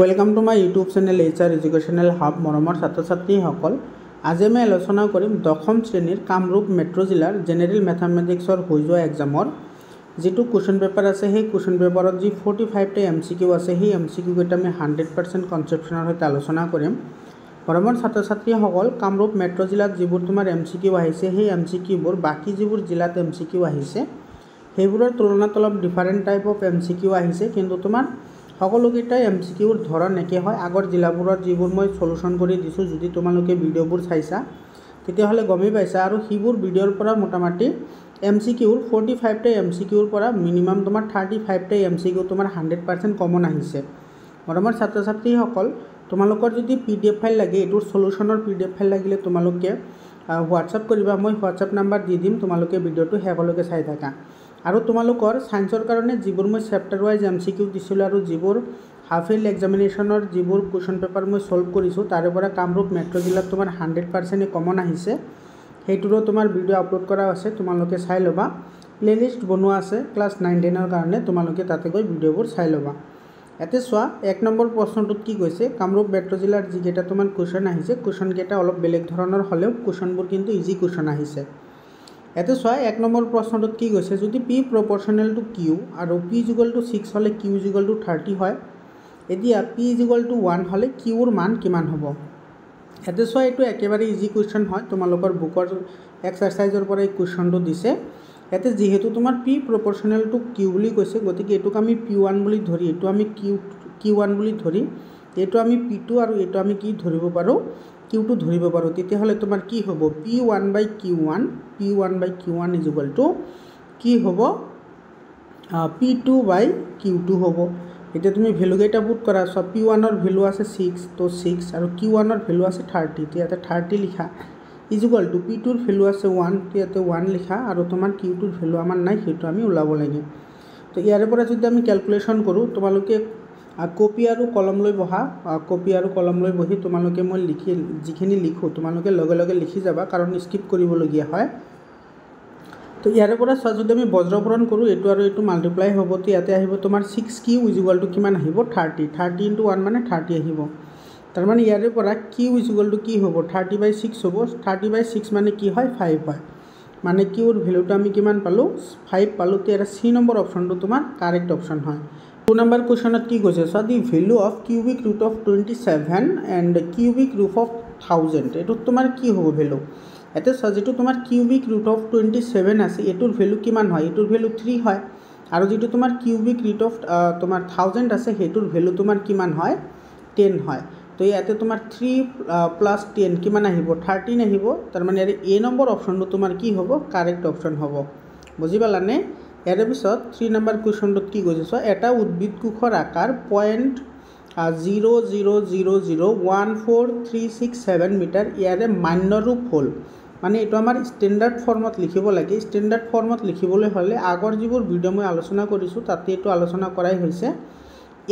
welcome to my YouTube channel H R educational hub মৰমৰ ছাত্ৰ ছাত্ৰীসকল আজি আমি আলোচনা কৰিম দশম শ্ৰেণীৰ কামৰূপ মেট্ৰ' জিলাৰ জেনেৰেল মেথামেটিক্সৰ হৈ যোৱা এক্সামৰ যিটো কুৱেশ্যন পেপাৰ আছে সেই কুৱেশ্যন পেপাৰত যি ফৰ্টি ফাইভটা এম চি কিউ আছে সেই এম চি কিউকেইটা আমি হাণ্ড্ৰেড পাৰ্চেণ্ট কনচেপশ্যনৰ সৈতে আলোচনা কৰিম মৰমৰ ছাত্ৰ ছাত্ৰীসকল কামৰূপ মেট্ৰ' জিলাত যিবোৰ তোমাৰ এম চি কিউ আহিছে সেই এম চি কিউবোৰ বাকী যিবোৰ জিলাত এম চি কিউ আহিছে সেইবোৰৰ তুলনাত অলপ different type of M C Q আহিছে কিন্তু তোমাৰ সকলোকেইটাই এম চি কিউৰ ধৰণ একে হয় আগৰ জিলাবোৰত যিবোৰ মই চলুশ্যন কৰি দিছোঁ যদি তোমালোকে ভিডিঅ'বোৰ চাইছা তেতিয়াহ'লে গমেই পাইছা আৰু সেইবোৰ ভিডিঅ'ৰ পৰা মোটামুটি এম চি কিউৰ ফৰ্টি ফাইভটাই এম চি কিউৰ পৰা মিনিমাম তোমাৰ থাৰ্টি ফাইভটাই এম চি কিউ তোমাৰ হাণ্ড্ৰেড পাৰ্চেণ্ট কমন আহিছে মৰমৰ ছাত্ৰ ছাত্ৰীসকল তোমালোকৰ যদি পি ডি এফ ফাইল লাগে এইটোৰ চলুশ্যনৰ পি ডি এফ ফাইল লাগিলে তোমালোকে হোৱাটছআপ কৰিবা মই হোৱাটছআপ নাম্বাৰ দি দিম তোমালোকে ভিডিঅ'টো শেষলৈকে চাই থাকা আৰু তোমালোকৰ ছায়েন্সৰ কাৰণে যিবোৰ মই chapter wise M C Q দিছিলোঁ আৰু যিবোৰ হাফ ইল এক্সামিনেশ্যনৰ যিবোৰ কুৱেশ্যন পেপাৰ মই ছল্ভ কৰিছোঁ তাৰে পৰা কামৰূপ মেট্ৰ' জিলাত তোমাৰ হাণ্ড্ৰেড পাৰ্চেণ্ট কমন আহিছে সেইটোৰো তোমাৰ ভিডিঅ' আপলোড কৰা আছে তোমালোকে চাই ল'বা প্লে'লিষ্ট বনোৱা আছে ক্লাছ নাইন টেনৰ কাৰণে তোমালোকে তাতে গৈ ভিডিঅ'বোৰ চাই ল'বা ইয়াতে চোৱা এক নম্বৰ প্ৰশ্নটোত কি কৈছে কামৰূপ মেট্ৰ' জিলাৰ যিকেইটা তোমাৰ কুৱেশ্যন আহিছে কুৱেশ্যনকেইটা অলপ বেলেগ ধৰণৰ হ'লেও কুৱেশ্যনবোৰ কিন্তু ইজি কুৱেশ্যন আহিছে এতিয়া চোৱা এক নম্বৰ প্ৰশ্নটোত কি কৈছে যদি পি প্ৰপৰশ্যনেল টু কিউ আৰু পি যুগল টু ছিক্স হ'লে কিউ যুগল টু থাৰ্টি হয় এতিয়া পি যুগল টু ওৱান হ'লে কিউৰ মান কিমান হ'ব এতিয়া চোৱা এইটো একেবাৰে ইজি কুৱেশ্যন হয় তোমালোকৰ বুকৰ এক্সাৰচাইজৰ পৰা এই কুৱেশ্যনটো দিছে ইয়াতে যিহেতু তোমাৰ পি প্ৰপৰশ্যনেল টু কিউ বুলি কৈছে গতিকে এইটোক আমি পি ওৱান বুলি ধৰি এইটো আমি কিউ কিউ ওৱান বুলি ধৰি এইটো আমি পি টু আৰু এইটো আমি কি ধৰিব পাৰোঁ কিউটো ধৰিব পাৰোঁ তেতিয়াহ'লে তোমাৰ কি হ'ব P one by Q one P one by Q one is equal to কি হ'ব P two by Q two হ'ব এতিয়া তুমি ভেলুকেইটা বুট কৰা চোৱা পি ওৱানৰ ভেলু আছে ছিক্স তো ছিক্স আৰু কিউ ওৱানৰ ভেলু আছে থাৰ্টি তো ইয়াতে থাৰ্টি লিখা ইজ ইকুৱেল টু পি টুৰ ভেলু আছে ওৱান ইয়াতে ওৱান লিখা আৰু তোমাৰ কিউ টুৰ ভেলু আমাৰ নাই সেইটো আমি ওলাব লাগে তো ইয়াৰে পৰা যদি আমি কেলকুলেশ্যন কৰোঁ তোমালোকে কপি আৰু কলম লৈ বহা কপি আৰু কলম লৈ বহি তোমালোকে মই লিখি যিখিনি লিখোঁ তোমালোকে লগে লগে লিখি যাবা কাৰণ স্কিপ কৰিবলগীয়া হয় তো ইয়াৰে পৰা চোৱা যদি আমি বজ্ৰপূৰণ কৰোঁ এইটো আৰু এইটো মাল্টিপ্লাই হ'ব তো ইয়াতে আহিব তোমাৰ ছিক্স কিউ ইজুৱেলটো কিমান আহিব থাৰ্টি থাৰ্টি ইণ্টু ওৱান মানে থাৰ্টি আহিব তাৰমানে ইয়াৰে পৰা কিউ ইজুৱেলটো কি হ'ব থাৰ্টি বাই ছিক্স হ'ব থাৰ্টি বাই ছিক্স মানে কি হয় ফাইভ হয় মানে কিউৰ ভেলুটো আমি কিমান পালোঁ ফাইভ পালোঁ তো ইয়াৰ চি নম্বৰ অপশ্যনটো তোমাৰ কাৰেক্ট অপশ্যন হয় টু নম্বৰ কুৱেশ্যনত কি কৈছে show' the value of cubic root of twenty seven and cubic root of thousand এইটোত তোমাৰ কি হ'ব ভেলু এতিয়া চোৱা যিটো তোমাৰ cubic root of twenty seven আছে এইটোৰ ভেলু কিমান হয় এইটোৰ ভেলু থ্ৰী হয় আৰু যিটো তোমাৰ কিউবিক ৰুট অফ তোমাৰ থাউজেণ্ড আছে সেইটোৰ ভেলু তোমাৰ কিমান হয় টেন হয় তো ইয়াতে তোমাৰ থ্ৰী প্লাছ টেন কিমান আহিব থাৰ্টিন আহিব তাৰমানে ইয়াৰে এ নম্বৰ অপশ্যনটো তোমাৰ কি হ'ব কাৰেক্ট অপশ্যন হ'ব বুজি পালানে ইয়াৰে পিছত থ্ৰী নাম্বাৰ কুৱেশ্যনটোত কি কৈছে চোৱা এটা উদ্ভিদ কোষৰ আকাৰ point zero' zero' zero' zero' one four three six seven metre ইয়াৰে মান্য ৰূপ হ'ল মানে এইটো আমাৰ ষ্টেণ্ডাৰ্ড ফৰ্মত লিখিব লাগে ষ্টেণ্ডাৰ্ড ফৰ্মত লিখিবলৈ হ'লে আগৰ যিবোৰ ভিডিঅ' মই আলোচনা কৰিছোঁ তাতে এইটো আলোচনা কৰাই হৈছে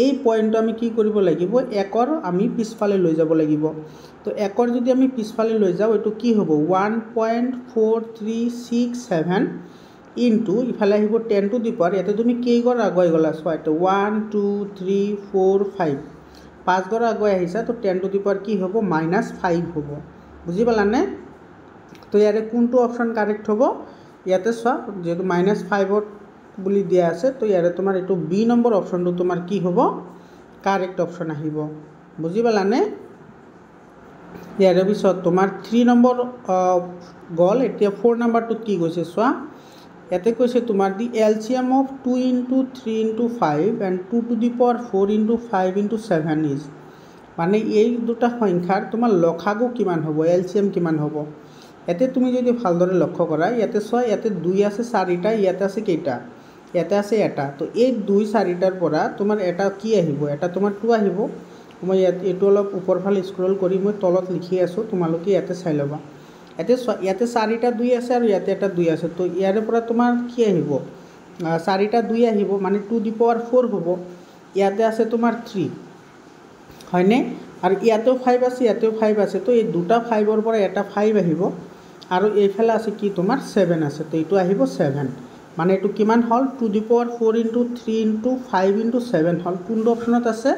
এই পইণ্টটো আমি কি কৰিব লাগিব একৰ আমি পিছফালে লৈ যাব লাগিব তো একৰ যদি আমি পিছফালে লৈ যাওঁ এইটো কি হ'ব one point four three six seven into ইফালে আহিব টেনটো দি পোৱাৰ ইয়াতে তুমি কেইঘৰ আগুৱাই গ'লা চোৱা এইটো one two three four five পাঁচঘৰ আগুৱাই আহিছা তো টেনটো দি পোৱাৰ কি হ'ব মাইনাছ ফাইভ হ'ব বুজি পালানে তো ইয়াৰে কোনটো অপশ্যন কাৰেক্ট হ'ব ইয়াতে চোৱা যিহেতু মাইনাছ ফাইভত বুলি দিয়া আছে তো ইয়াৰে তোমাৰ এইটো বি নম্বৰ অপশ্যনটো তোমাৰ কি হ'ব কাৰেক্ট অপশ্যন আহিব বুজি পালানে ইয়াৰে পিছত তোমাৰ থ্ৰী নম্বৰ গ'ল এতিয়া ফ'ৰ নম্বৰটোত কি গৈছে চোৱা ইয়াতে কৈছে তোমাৰ the L C M of two into three into five and two to the power four into five into seven is মানে এই দুটা সংখ্যাৰ তোমাৰ লখাগু কিমান হ'ব এল চি এম কিমান হ'ব ইয়াতে তুমি যদি ভালদৰে লক্ষ্য কৰা ইয়াতে চোৱা ইয়াতে দুই আছে চাৰিটা ইয়াতে আছে কেইটা ইয়াতে আছে এটা তো এই দুই চাৰিটাৰ পৰা তোমাৰ এটা কি আহিব এটা তোমাৰ টু আহিব মই ইয়াত এইটো অলপ ওপৰফালে স্ক্ৰল কৰি মই তলত লিখি আছোঁ তোমালোকে ইয়াতে চাই ল'বা ইয়াতে ইয়াতে চাৰিটা দুই আছে আৰু ইয়াতে এটা দুই আছে তো ইয়াৰে পৰা তোমাৰ কি আহিব চাৰিটা দুই আহিব মানে টু দি পাৱাৰ ফ'ৰ হ'ব ইয়াতে আছে তোমাৰ থ্ৰী হয়নে আৰু ইয়াতেও ফাইভ আছে ইয়াতেও ফাইভ আছে তো এই দুটা ফাইভৰ পৰা এটা ফাইভ আহিব আৰু এইফালে আছে কি তোমাৰ ছেভেন আছে তো এইটো আহিব ছেভেন মানে এইটো কিমান হ'ল two the power four into three into five into seven হ'ল কোনটো অপশ্যনত আছে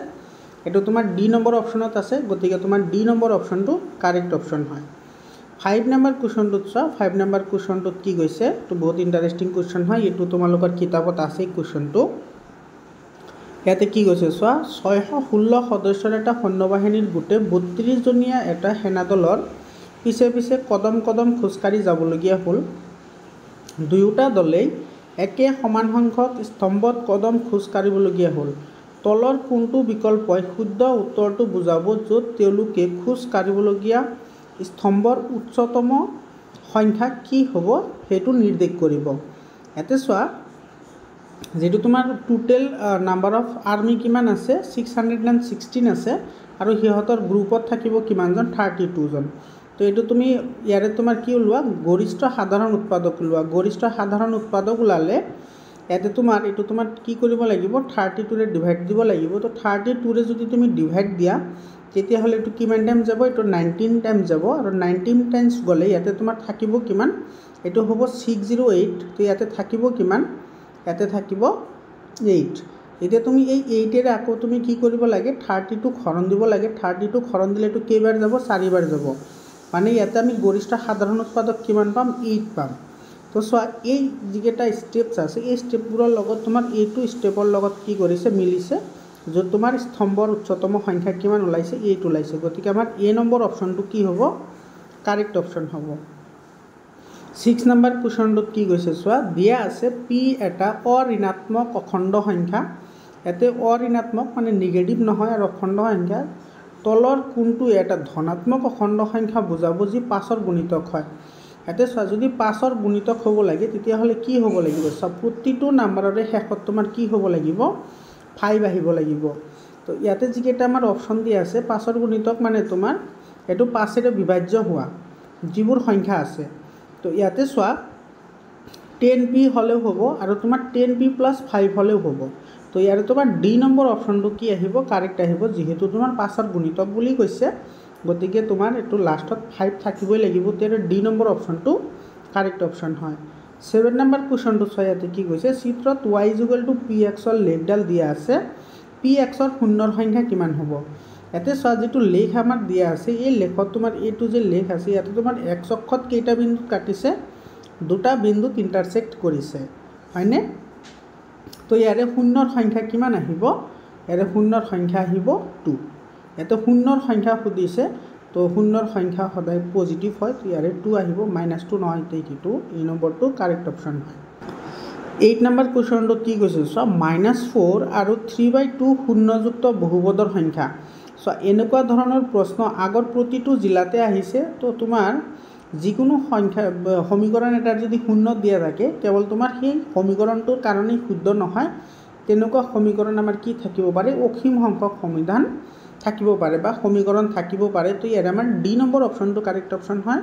এইটো তোমাৰ ডি নম্বৰ অপশ্যনত আছে গতিকে তোমাৰ ডি নম্বৰ অপশ্যনটো কাৰেক্ট অপশ্যন হয় ফাইভ নম্বৰ কুৱেশ্যনটোত চোৱা ফাইভ নম্বৰ কুৱেশ্যনটোত কি গৈছে এইটো বহুত ইণ্টাৰেষ্টিং কুৱেশ্যন হয় এইটো তোমালোকৰ কিতাপত আছে কুৱেশ্যনটো ইয়াতে কি গৈছে চোৱা ছয়শ ষোল্ল সদস্যৰ এটা সৈন্যবাহিনীৰ গোটেই বত্ৰিছজনীয়া এটা সেনা দলৰ পিছে পিছে কদম কদম খোজকাঢ়ি যাবলগীয়া হ'ল দুয়োটা দলেই একে সমান সংখ্যক স্তম্ভত কদম খোজকাঢ়িবলগীয়া হ'ল তলৰ কোনটো বিকল্পই শুদ্ধ উত্তৰটো বুজাব য'ত তেওঁলোকে খোজ কাঢ়িবলগীয়া স্তম্ভৰ উচ্চতম সংখ্যা কি হ'ব সেইটো নিৰ্দেশ কৰিব ইয়াতে চোৱা যিটো তোমাৰ টোটেল নাম্বাৰ অফ আৰ্মি কিমান আছে ছিক্স হাণ্ড্ৰেড এণ্ড ছিক্সটিন আছে আৰু সিহঁতৰ গ্ৰুপত থাকিব কিমানজন থাৰ্টি টুজন তো এইটো তুমি ইয়াৰে তোমাৰ কি ওলোৱা গৰিষ্ঠ সাধাৰণ উৎপাদক ওলোৱা গৰিষ্ঠ সাধাৰণ উৎপাদক ওলালে ইয়াতে তোমাৰ এইটো তোমাৰ কি কৰিব লাগিব থাৰ্টি টুৰে ডিভাইড দিব লাগিব তো থাৰ্টি টুৰে যদি তুমি ডিভাইড দিয়া তেতিয়া হ'লে এইটো কিমান টাইম যাব এইটো নাইনটিন টাইম যাব আৰু নাইনটিন টাইমছ গ'লে ইয়াতে তোমাৰ থাকিব কিমান এইটো হ'ব ছিক্স জিৰ' এইট তো ইয়াতে থাকিব কিমান ইয়াতে থাকিব এইট এতিয়া তুমি এই এইটেৰে আকৌ তুমি কি কৰিব লাগে থাৰ্টিটোক খৰণ দিব লাগে থাৰ্টিটোক খৰণ দিলে এইটো কেইবাৰ যাব চাৰিবাৰ যাব মানে ইয়াতে আমি গৰিষ্ঠ সাধাৰণ উৎপাদক কিমান পাম এইট পাম তো চোৱা এই যিকেইটা ষ্টেপছ আছে এই ষ্টেপবোৰৰ লগত তোমাৰ এইটো ষ্টেপৰ লগত কি কৰিছে মিলিছে য'ত তোমাৰ স্তম্ভৰ উচ্চতম সংখ্যা কিমান ওলাইছে এইট ওলাইছে গতিকে আমাৰ এ নম্বৰ অপশ্যনটো কি হ'ব কাৰেক্ট অপশ্যন হ'ব ছিক্স নম্বৰ কুৱেশ্যনটোত কি গৈছে চোৱা দিয়া আছে পি এটা অঋণাত্মক অখণ্ড সংখ্যা ইয়াতে অঋণাত্মক মানে নিগেটিভ নহয় আৰু অখণ্ড সংখ্যা তলৰ কোনটো এটা ধনাত্মক অখণ্ড সংখ্যা বুজাব যি পাঁচৰ গুণিতক হয় ইয়াতে চোৱা যদি পাঁচৰ গুণিতক হ'ব লাগে তেতিয়াহ'লে কি হ'ব লাগিব চোৱা প্ৰতিটো নাম্বাৰৰে শেষত তোমাৰ কি হ'ব লাগিব ফাইভ আহিব লাগিব তো ইয়াতে যিকেইটা আমাৰ অপশ্যন দিয়া আছে পাঁচৰ গুণিতক মানে তোমাৰ এইটো পাঁচেৰে বিভাজ্য হোৱা যিবোৰ সংখ্যা আছে তো ইয়াতে চোৱা টেন পি হ'লেও হ'ব আৰু তোমাৰ টেন পি প্লাছ ফাইভ হ'লেও হ'ব তো ইয়াৰে তোমাৰ ডি নম্বৰ অপশ্যনটো কি আহিব কাৰেক্ট আহিব যিহেতু তোমাৰ পাছত গুণিতক বুলি কৈছে গতিকে তোমাৰ এইটো লাষ্টত ফাইভ থাকিবই লাগিব তেতিয়া ডি নম্বৰ অপশ্যনটো কাৰেক্ট অপশ্যন হয় ছেভেন নম্বৰ কুৱেশ্যনটো চাই ইয়াতে কি কৈছে চিত্ৰত ৱাই যুগল টু পি এক্সৰ লেখডাল দিয়া আছে পি এক্সৰ শূন্যৰ সংখ্যা কিমান হ'ব ইয়াতে চোৱা যিটো লেখ আমাৰ দিয়া আছে এই লেখত তোমাৰ এইটো যে লেখ আছে ইয়াতে তোমাৰ এক্স অক্ষত কেইটা বিন্দু কাটিছে দুটা বিন্দুত ইণ্টাৰচেক্ট কৰিছে হয়নে তো ইয়াৰে শূন্যৰ সংখ্যা কিমান আহিব ইয়াৰে শূন্যৰ সংখ্যা আহিব টু ইয়াতে শূন্যৰ সংখ্যা সুধিছে তো শূন্যৰ সংখ্যা সদায় পজিটিভ হয় ইয়াৰে টু আহিব মাইনাছ টু নহয় তে কিন্তু এই নম্বৰটো কাৰেক্ট অপশ্যন হয় এইট নম্বৰ কুৱেশ্যনটোত কি কৈছে চোৱা মাইনাছ ফ'ৰ আৰু থ্ৰী বাই টু শূন্যযুক্ত বহুপদৰ সংখ্যা চোৱা এনেকুৱা ধৰণৰ প্ৰশ্ন আগত প্ৰতিটো জিলাতে আহিছে তো তোমাৰ যিকোনো সংখ্যা সমীকৰণ এটাৰ যদি শূন্য দিয়া থাকে কেৱল তোমাৰ সেই সমীকৰণটোৰ কাৰণেই শুদ্ধ নহয় তেনেকুৱা সমীকৰণ আমাৰ কি থাকিব পাৰে অসীম সংখ্যক সমাধান থাকিব পাৰে বা সমীকৰণ থাকিব পাৰে তো ইয়াৰ আমাৰ ডি নম্বৰ অপশ্যনটো কাৰেক্ট অপশ্যন হয়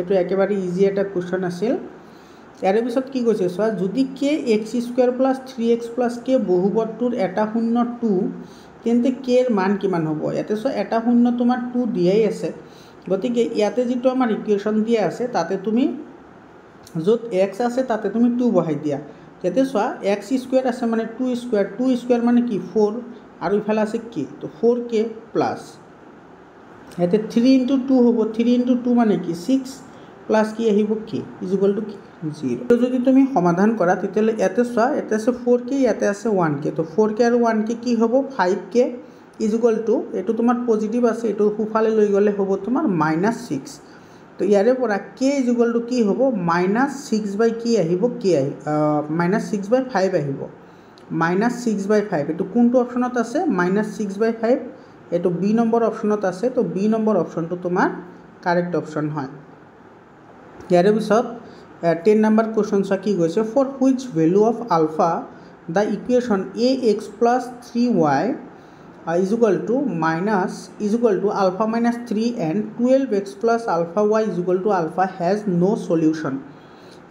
এইটো একেবাৰে ইজি এটা কুৱেশ্যন আছিল ইয়াৰে পিছত কি কৈছে চোৱা যদি k x square plus three x plus k বহুপদটোৰ এটা শূন্য টু তেন্তে কেৰ মান কিমান হ'ব ইয়াতে চোৱা এটা শূন্য তোমাৰ টু দিয়াই আছে গতিকে ইয়াতে যিটো আমাৰ ইকুৱেশ্যন দিয়া আছে তাতে তুমি য'ত এক্স আছে তাতে তুমি টু বহাই দিয়া ইয়াতে চোৱা এক্স স্কুৱেৰ আছে মানে টু স্কুৱেৰ টু স্কুৱেৰ মানে কি ফ'ৰ আৰু ইফালে আছে কে তো ফ'ৰ কে প্লাছ ইয়াতে থ্ৰী ইণ্টু টু হ'ব থ্ৰী ইণ্টু টু মানে কি ছিক্স প্লাছ কি আহিব কে ইজিকুৱেল টু কি জিৰ' যদি তুমি সমাধান কৰা তেতিয়াহ'লে ইয়াতে চোৱা ইয়াতে আছে ফ'ৰ কে ইয়াতে আছে ওৱান কে তো ফ'ৰ কে আৰু ওৱান কে কি হ'ব ফাইভ কে ইজিকুৱেল টু এইটো তোমাৰ পজিটিভ আছে এইটো সোঁফালে লৈ গ'লে হ'ব তোমাৰ মাইনাছ ছিক্স তো ইয়াৰে পৰা কে ইজিকুৱেল টু কি হ'ব মাইনাছ ছিক্স বাই কি আহিব কে আহি মাইনাছ ছিক্স বাই ফাইভ আহিব মাইনাছ ছিক্স বাই ফাইভ এইটো কোনটো অপশ্যনত আছে মাইনাছ ছিক্স বাই ফাইভ এইটো বি নম্বৰ অপশ্যনত আছে তো বি নম্বৰ অপশ্যনটো তোমাৰ কাৰেক্ট অপশ্যন হয় ইয়াৰে পিছত টেন নম্বৰ কুৱেশ্যন চোৱা কি গৈছে for which value of alpha the equation A x plus three y equal to minus equal to alpha minus three and twelve x plus alpha y equal to alpha has no' solution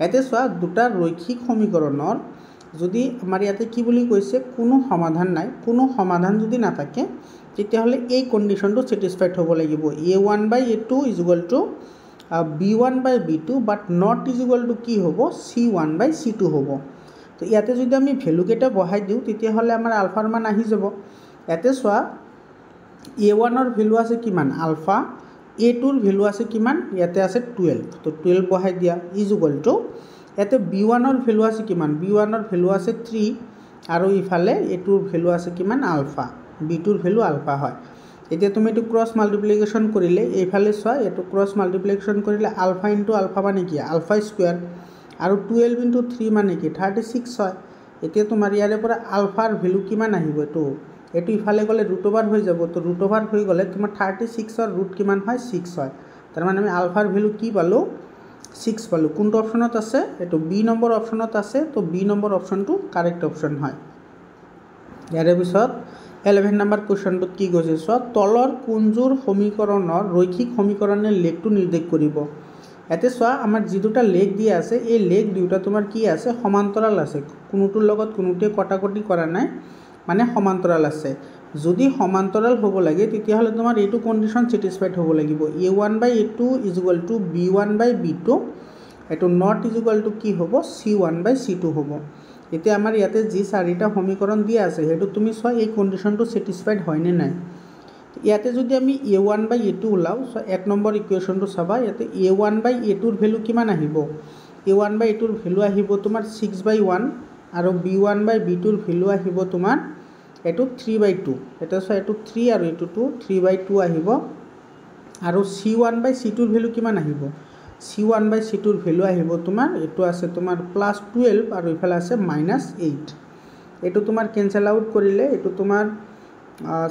এতে চোৱা দুটা ৰৈক্ষিক সমীকৰণৰ যদি আমাৰ ইয়াতে কি বুলি কৈছে কোনো সমাধান নাই কোনো সমাধান যদি নাথাকে তেতিয়াহ'লে এই কণ্ডিশ্যনটো ছেটিছফাইড হ'ব লাগিব এ one by A two equal to B one by B two but not equal to কি হ'ব c one by C two হ'ব তো ইয়াতে যদি আমি ভেলুকেইটা বঢ়াই দিওঁ তেতিয়াহ'লে আমাৰ আলফাৰ মান আহি যাব ইয়াতে চোৱা এ ওৱানৰ ভেলু আছে কিমান আলফা এ টুৰ ভেলু আছে কিমান ইয়াতে আছে টুৱেল্ভ তো টুৱেল্ভ বঢ়াই দিয়া ইজুগল টু ইয়াতে বি ওৱানৰ ভেলু আছে কিমান বি ওৱানৰ ভেলু আছে থ্ৰী আৰু ইফালে এইটোৰ ভেলু আছে কিমান আলফা বিটোৰ ভেলু আলফা হয় এতিয়া তুমি এইটো ক্ৰছ মাল্টিপ্লিকেশ্যন কৰিলে এইফালে চোৱা এইটো ক্ৰছ মাল্টিপ্লিকেশ্যন কৰিলে আলফা ইন্টু আলফা মানে কি আলফা স্কুৱেৰ আৰু টুৱেল্ভ ইন্টু থ্ৰী মানে কি থাৰ্টি ছিক্স হয় এতিয়া তোমাৰ ইয়াৰে পৰা আলফাৰ ভেলু কিমান আহিব এইটো এইটো ইফালে গ'লে ৰুট অভাৰ হৈ যাব তো ৰুট অভাৰ হৈ গ'লে তোমাৰ থাৰ্টি ছিক্সৰ ৰুট কিমান হয় ছিক্স হয় তাৰমানে আমি আলফাৰ ভেলু কি পালোঁ ছিক্স পালোঁ কোনটো অপশ্যনত আছে এইটো বি নম্বৰ অপশ্যনত আছে তো বি নম্বৰ অপশ্যনটো কাৰেক্ট অপশ্যন হয় ইয়াৰে পিছত এলেভেন নম্বৰ কুৱেশ্যনটোত কি কৈছে চোৱা তলৰ কোনযোৰ সমীকৰণৰ ৰৈখিক সমীকৰণে লেগটো নিৰ্দেশ কৰিব ইয়াতে চোৱা আমাৰ যি দুটা লেগ দিয়া আছে এই লেগ দুয়োটা তোমাৰ কি আছে সমান্তৰাল আছে কোনোটোৰ লগত কোনোটোৱে কটাকটি কৰা নাই মানে সমান্তৰাল আছে যদি সমান্তৰাল হ'ব লাগে তেতিয়াহ'লে তোমাৰ এইটো কণ্ডিশ্যন ছেটিছফাইড হ'ব লাগিব এ one by A two is equal to B one by B two এইটো নট ইজ ইকুৱেল টু কি হ'ব c one by C two হ'ব এতিয়া আমাৰ ইয়াতে যি চাৰিটা সমীকৰণ দিয়া আছে সেইটো তুমি চোৱা এই কণ্ডিশ্যনটো ছেটিছফাইড হয়নে নাই ইয়াতে যদি আমি এ ওৱান বাই এ টু ওলাওঁ চ' এক নম্বৰ ইকুৱেশ্যনটো চাবা ইয়াতে এ ওৱান বাই এ টুৰ ভেলু কিমান আহিব এ ওৱান বাই এ টুৰ ভেলু আহিব তোমাৰ ছিক্স বাই ওৱান আৰু বি ওৱান বাই বি টুৰ ভেলু আহিব তোমাৰ এইটো থ্ৰী বাই টু এতিয়া চোৱা এইটো থ্ৰী আৰু এইটো টু থ্ৰী বাই টু আহিব আৰু চি ওৱান বাই চি টুৰ ভেলু কিমান আহিব চি ওৱান বাই চি টুৰ ভেলু আহিব তোমাৰ এইটো আছে তোমাৰ প্লাছ টুৱেল্ভ আৰু এইফালে আছে মাইনাছ এইট এইটো তোমাৰ কেঞ্চেল আউট কৰিলে এইটো তোমাৰ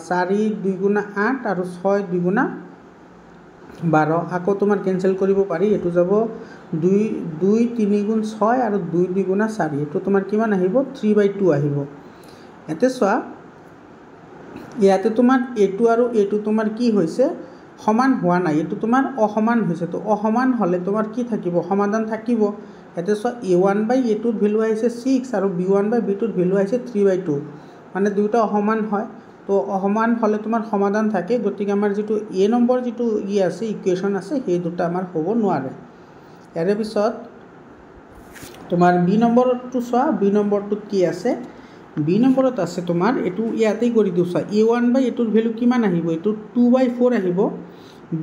চাৰি দুই গুণা আঠ আৰু ছয় দুই গুণা বাৰ আকৌ তোমাৰ কেঞ্চেল কৰিব পাৰি এইটো যাব দুই দুই তিনি গুণ ছয় আৰু দুই দুই গুণা চাৰি এইটো তোমাৰ কিমান আহিব থ্ৰী বাই টু আহিব এতিয়া চোৱা ইয়াতে তোমাৰ এইটো আৰু এইটো তোমাৰ কি হৈছে সমান হোৱা নাই এইটো তোমাৰ অসমান হৈছে তো অসমান হ'লে তোমাৰ কি থাকিব সমাধান থাকিব ইয়াতে চোৱা এ ওৱান বাই এ টুত ভেলু আহিছে ছিক্স আৰু বি ওৱান বাই বি টুৰ ভেলু আহিছে থ্ৰী বাই টু মানে দুয়োটা অসমান হয় তো অসমান হ'লে তোমাৰ সমাধান থাকে গতিকে আমাৰ যিটো এ নম্বৰ যিটো ই আছে ইকুৱেশ্যন আছে সেই দুটা আমাৰ হ'ব নোৱাৰে ইয়াৰে পিছত তোমাৰ বি নম্বৰটো চোৱা বি নম্বৰটোত কি আছে বি নম্বৰত আছে তোমাৰ এইটো ইয়াতেই কৰি দিওঁ চা এ ওৱান বাই এইটোৰ ভেলু কিমান আহিব এইটো টু বাই ফ'ৰ আহিব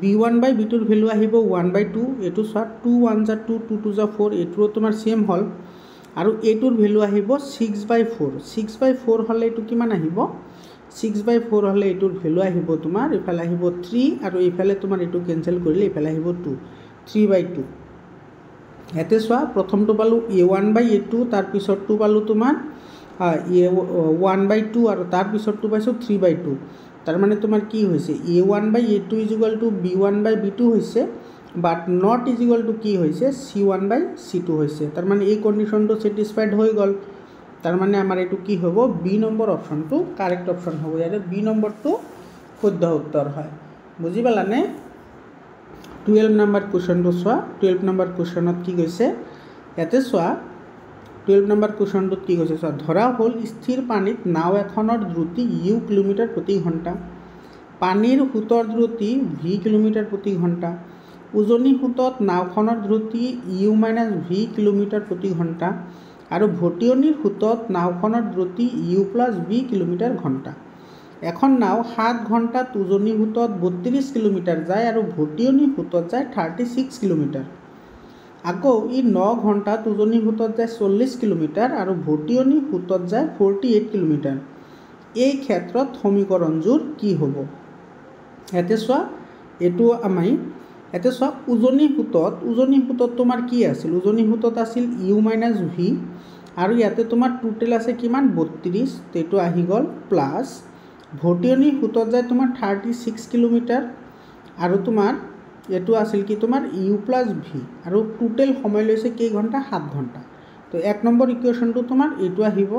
বি ওৱান বাই বিটোৰ ভেলু আহিব ওৱান বাই টু এইটো চোৱা টু ওৱান জা টু টু টু জা ফ'ৰ এইটোৰো তোমাৰ চেম হ'ল আৰু এইটোৰ ভেলু আহিব six by four six by four হ'লে এইটো কিমান আহিব ছিক্স বাই ফ'ৰ হ'লে এইটোৰ ভেলু আহিব তোমাৰ এইফালে আহিব থ্ৰী আৰু এইফালে তোমাৰ এইটো কেঞ্চেল কৰিলে এইফালে আহিব টু থ্ৰী বাই টু ইয়াতে চোৱা প্ৰথমটো পালোঁ এ ওৱান বাই এ টু তাৰপিছৰটো পালোঁ তোমাৰ এ ওৱান বাই টু আৰু তাৰপিছৰটো পাইছোঁ থ্ৰী বাই টু তাৰমানে তোমাৰ কি হৈছে a one by A two equal to B one by B two হৈছে বাট নট ইজিকুৱেল টু কি হৈছে c one by C two হৈছে তাৰমানে এই কণ্ডিশ্যনটো ছেটিছফাইড হৈ গ'ল তাৰমানে আমাৰ এইটো কি হ'ব বি নম্বৰ অপশ্যনটো কাৰেক্ট অপশ্যন হ'ব ইয়াতে বি নম্বৰটো শুদ্ধ উত্তৰ হয় বুজি পালানে টুৱেল্ভ নম্বৰ কুৱেশ্যনটো চোৱা টুৱেল্ভ নম্বৰ কুৱেশ্যনত কি কৈছে ইয়াতে চোৱা টুৱেল্ভ নম্বৰ কুৱেশ্যনটোত কি হৈছে চোৱা ধৰা হ'ল স্থিৰ পানীত নাও এখনৰ দ্ৰুতি ইউ কিলোমিটাৰ প্ৰতি ঘণ্টা পানীৰ সোঁতৰ দ্ৰুতি ভি কিলোমিটাৰ প্ৰতি ঘণ্টা উজনি সুতত নাওখনৰ দ্ৰুতি ইউ মাইনাছ ভি কিলোমিটাৰ প্ৰতি ঘণ্টা আৰু ভটিয়নিৰ সুতত নাওখনৰ দ্ৰুতি ইউ প্লাছ ভি কিলোমিটাৰ ঘণ্টা এখন নাও সাত ঘণ্টাত উজনি সুতত বত্ৰিছ কিলোমিটাৰ যায় আৰু ভটিয়নি সুতত যায় থাৰ্টি ছিক্স কিলোমিটাৰ আকৌ ই ন ঘণ্টাত উজনি সোঁতত যায় চল্লিছ কিলোমিটাৰ আৰু ভটিয়নি সোঁতত যায় ফৰ্টি এইট কিলোমিটাৰ এই ক্ষেত্ৰত সমীকৰণযোৰ কি হ'ব ইয়াতে চোৱা এইটো আমি ইয়াতে চোৱা উজনি সোঁতত উজনি সোঁতত তোমাৰ কি আছিল উজনি সোঁতত আছিল ইউ মাইনাছ ভি আৰু ইয়াতে তোমাৰ টোটেল আছে কিমান বত্ৰিছ এইটো আহি গ'ল প্লাছ ভটিয়নি সোঁতত যায় তোমাৰ থাৰ্টি ছিক্স কিলোমিটাৰ আৰু তোমাৰ এইটো আছিল কি তোমাৰ ইউ প্লাছ ভি আৰু টোটেল সময় লৈছে কেইঘণ্টা সাত ঘণ্টা তো এক নম্বৰ ইকুৱেশ্যনটো তোমাৰ এইটো আহিব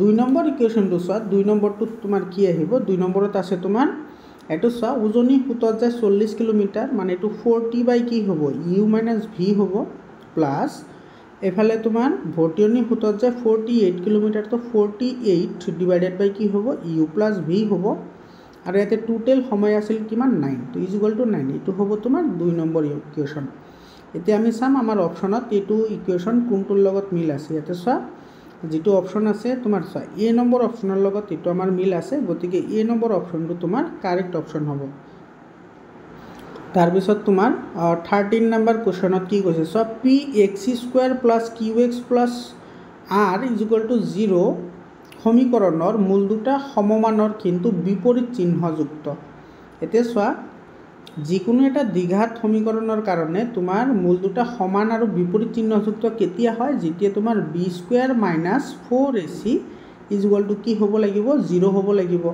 দুই নম্বৰ ইকুৱেশ্যনটো চোৱা দুই নম্বৰটোত তোমাৰ কি আহিব দুই নম্বৰত আছে তোমাৰ এইটো চোৱা উজনি সোঁতত যায় চল্লিছ কিলোমিটাৰ মানে এইটো ফৰ্টি বাই কি হ'ব ইউ মাইনাছ ভি হ'ব প্লাছ এইফালে তোমাৰ ভৰ্তিয়নি সোঁতত যায় ফৰ্টি এইট কিলোমিটাৰ তো ফৰ্টি এইট ডিভাইডেড বাই কি হ'ব ইউ প্লাছ ভি হ'ব আৰু ইয়াতে টোটেল সময় আছিল কিমান nine two is equal to nine এইটো হ'ব তোমাৰ দুই নম্বৰ ইকুৱেশ্যন এতিয়া আমি চাম আমাৰ অপশ্যনত এইটো ইকুৱেশ্যন কোনটোৰ লগত মিল আছে ইয়াতে চোৱা যিটো অপশ্যন আছে তোমাৰ চোৱা এ নম্বৰ অপশ্যনৰ লগত এইটো আমাৰ মিল আছে গতিকে এ নম্বৰ অপশ্যনটো তোমাৰ কাৰেক্ট অপশ্যন হ'ব তাৰপিছত তোমাৰ থাৰ্টিন নম্বৰ কুৱেশ্যনত কি কৈছে চোৱা p x square plus q x plus r is equal to zero' সমীকৰণৰ মূল দুটা সমমানৰ কিন্তু বিপৰীত চিহ্নযুক্ত এতিয়া চোৱা যিকোনো এটা দীঘাত সমীকৰণৰ কাৰণে তোমাৰ মূল দুটা সমান আৰু বিপৰীত চিহ্নযুক্ত কেতিয়া হয় যেতিয়া তোমাৰ বি স্কুৱেৰ মাইনাছ ফ'ৰ এ চি ইজুৱেলটো কি হ'ব লাগিব জিৰ' হ'ব লাগিব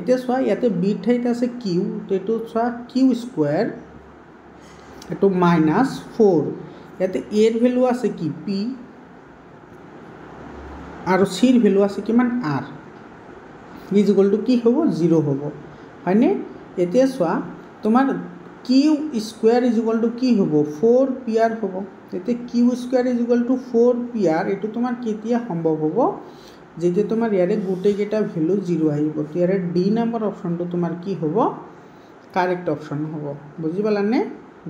এতিয়া চোৱা ইয়াতে বি ঠাইত আছে কিউ এইটো চোৱা কিউ স্কুৱেৰ এইটো মাইনাছ ফ'ৰ ইয়াতে এৰ ভেলু আছে কি পি আৰু চিৰ ভেলু আছে কিমান আৰ ইজ গলটো কি হ'ব জিৰ' হ'ব হয়নে এতিয়া চোৱা তোমাৰ কিউ স্কুৱেৰ ইজুগলটো কি হ'ব ফ'ৰ পি আৰ হ'ব এতিয়া কিউ স্কুৱেৰ ইজুগলটো ফ'ৰ পি আৰ এইটো তোমাৰ কেতিয়া সম্ভৱ হ'ব যেতিয়া তোমাৰ ইয়াৰে গোটেইকেইটা ভেলু জিৰ' আহিব ইয়াৰে ডি নম্বৰ অপশ্যনটো তোমাৰ কি হ'ব কাৰেক্ট অপশ্যন হ'ব বুজি পালানে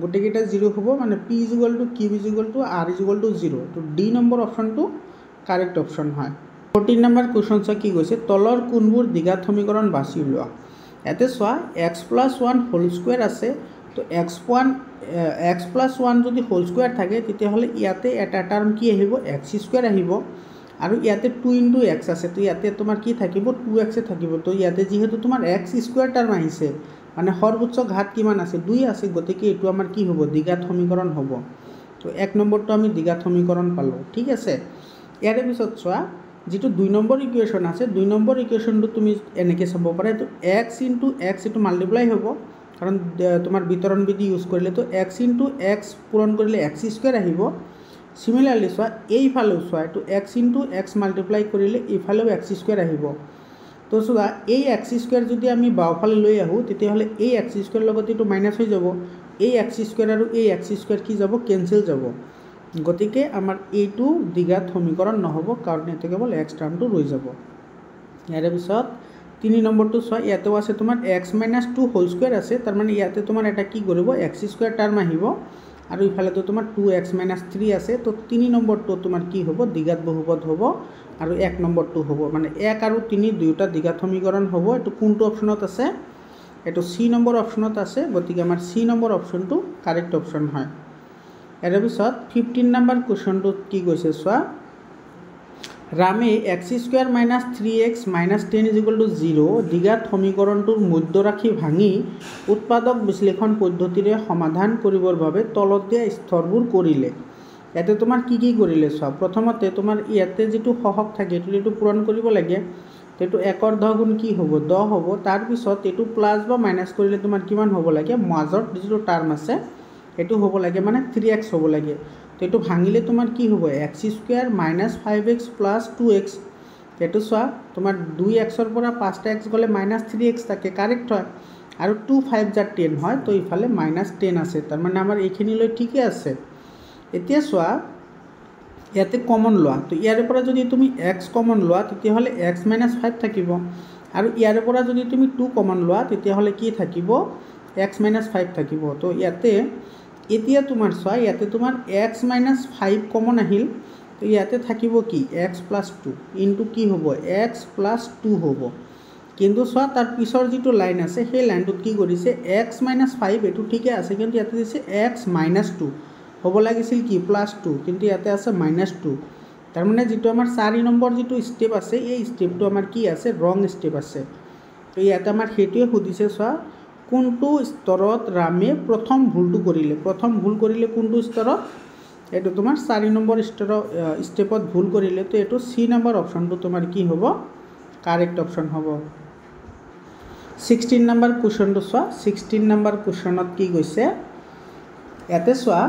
গোটেইকেইটা জিৰ' হ'ব মানে পি ইজুগলটো কিউ ইজুগলটো আৰ ইজুগলটো জিৰ' তো ডি নম্বৰ অপশ্যনটো কাৰেক্ট অপশ্যন হয় ফৰ্টিন নম্বৰ কুৱেশ্যন চোৱা কি কৈছে তলৰ কোনবোৰ দীঘাত সমীকৰণ বাছি লোৱা ইয়াতে চোৱা x plus one whole square আছে তো x one x plus one যদি হোল স্কুৱেৰ থাকে তেতিয়াহ'লে ইয়াতে এটা টাৰ্ম কি আহিব এক্স স্কুৱেৰ আহিব আৰু ইয়াতে টু ইণ্টু এক্স আছে তো ইয়াতে তোমাৰ কি থাকিব টু এক্সে থাকিব তো ইয়াতে যিহেতু তোমাৰ এক্স স্কুৱেৰ টাৰ্ম আহিছে মানে সৰ্বোচ্চ ঘাট কিমান আছে দুই আছে গতিকে এইটো আমাৰ কি হ'ব দীঘাত সমীকৰণ হ'ব তো এক নম্বৰটো আমি দীঘাত সমীকৰণ পালোঁ ঠিক আছে ইয়াৰে পিছত চোৱা যিটো দুই নম্বৰ ইকুৱেশ্যন আছে দুই নম্বৰ ইকুৱেশ্যনটো তুমি এনেকৈ চাব পাৰা এইটো এক্স ইনটু এক্স এইটো মাল্টিপ্লাই হ'ব কাৰণ তোমাৰ বিতৰণ বিধি ইউজ কৰিলে কৰিলেতো এক্স ইনটু এক্স পূৰণ কৰিলে এক্স স্কুৱেৰ আহিব চিমিলাৰলি চোৱা এইফালেও চোৱা এইটো এক্স ইনটু এক্স মাল্টিপ্লাই কৰিলে ইফালেও এক্স স্কুৱেৰ আহিব তো চোৱা এই এক্স স্কুৱেৰ যদি আমি বাওঁফালে লৈ আহোঁ তেতিয়াহ'লে এই এক্স স্কুৱেৰ লগত এইটো মাইনাছ হৈ যাব এই এক্স স্কুৱেৰ আৰু এই এক্স স্কুৱেৰ কি যাব কেঞ্চেল যাব গতিকে আমাৰ এইটো দীঘাত সমীকৰণ নহ'ব কাৰণ এইটো কেৱল এক্স টাৰ্মটো ৰৈ যাব ইয়াৰে পিছত তিনি নম্বৰটো চোৱা ইয়াতেও আছে তোমাৰ x minus two whole square আছে তাৰমানে ইয়াতে তোমাৰ এটা কি কৰিব এক্স স্কুৱেৰ টাৰ্ম আহিব আৰু ইফালেতো তোমাৰ টু এক্স মাইনাছ থ্ৰী আছে তো তিনি নম্বৰটো তোমাৰ কি হ'ব দীঘাত বহুপদ হ'ব আৰু এক নম্বৰটো হ'ব মানে এক আৰু তিনি দুয়োটা দীঘাত সমীকৰণ হ'ব এইটো কোনটো অপশ্যনত আছে এইটো চি নম্বৰ অপশ্যনত আছে গতিকে আমাৰ চি নম্বৰ অপশ্যনটো কাৰেক্ট অপশ্যন হয় ইয়াৰ পিছত ফিফটিন নাম্বাৰ কুৱেশ্যনটোত কি কৈছে চোৱা ৰামে x square minus three x minus ten equal to zero' দীঘাত সমীকৰণটোৰ মধ্য ৰাশি ভাঙি উৎপাদক বিশ্লেষণ পদ্ধতিৰে সমাধান কৰিবৰ বাবে তলত দিয়া স্তৰবোৰ কৰিলে ইয়াতে তোমাৰ কি কি কৰিলে চোৱা প্ৰথমতে তোমাৰ ইয়াতে যিটো সহক থাকে সেইটো যিটো পূৰণ কৰিব লাগে সেইটো একৰ দহ গুণ কি হ'ব দহ হ'ব তাৰপিছত এইটো প্লাছ বা মাইনাছ কৰিলে তোমাৰ কিমান হ'ব লাগে মাজত যিটো টাৰ্ম আছে এইটো হ'ব লাগে মানে থ্ৰী এক্স হ'ব লাগে তো এইটো ভাঙিলে তোমাৰ কি হ'ব x square minus five x plus two x সেইটো চোৱা তোমাৰ দুই এক্সৰ পৰা পাঁচটা এক্স গ'লে মাইনাছ থ্ৰী এক্স থাকে কাৰেক্ট হয় আৰু টু ফাইভ যাৰ টেন হয় তো ইফালে মাইনাছ টেন আছে তাৰমানে আমাৰ এইখিনিলৈ ঠিকে আছে এতিয়া চোৱা ইয়াতে কমন লোৱা তো ইয়াৰে পৰা যদি তুমি এক্স কমন লোৱা তেতিয়াহ'লে এক্স মাইনাছ ফাইভ থাকিব আৰু ইয়াৰে পৰা যদি তুমি টু কমন লোৱা তেতিয়াহ'লে কি থাকিব এক্স মাইনাছ ফাইভ থাকিব তো ইয়াতে এতিয়া তোমাৰ চোৱা ইয়াতে তোমাৰ এক্স মাইনাছ ফাইভ কমন আহিল তো ইয়াতে থাকিব কি এক্স প্লাছ টু ইনটো কি হ'ব এক্স প্লাছ টু হ'ব কিন্তু চোৱা তাৰ পিছৰ যিটো লাইন আছে সেই লাইনটোত কি কৰিছে এক্স মাইনাছ ফাইভ এইটো ঠিকে আছে কিন্তু ইয়াতে দিছে এক্স মাইনাছ টু হ'ব লাগিছিল কি প্লাছ টু কিন্তু ইয়াতে আছে মাইনাছ টু তাৰমানে যিটো আমাৰ চাৰি নম্বৰ যিটো ষ্টেপ আছে এই ষ্টেপটো আমাৰ কি আছে ৰং ষ্টেপ আছে তো ইয়াতে আমাৰ সেইটোৱে সুধিছে চোৱা কোনটো স্তৰত ৰামে প্ৰথম ভুলটো কৰিলে প্ৰথম ভুল কৰিলে কোনটো স্তৰত এইটো তোমাৰ চাৰি নম্বৰ ষ্টৰ ষ্টেপত ভুল কৰিলে তো এইটো চি নম্বৰ অপশ্যনটো তোমাৰ কি হ'ব কাৰেক্ট অপশ্যন হ'ব ছিক্সটিন নম্বৰ কুৱেশ্যনটো চোৱা ছিক্সটিন নম্বৰ কুৱেশ্যনত কি কৈছে ইয়াতে চোৱা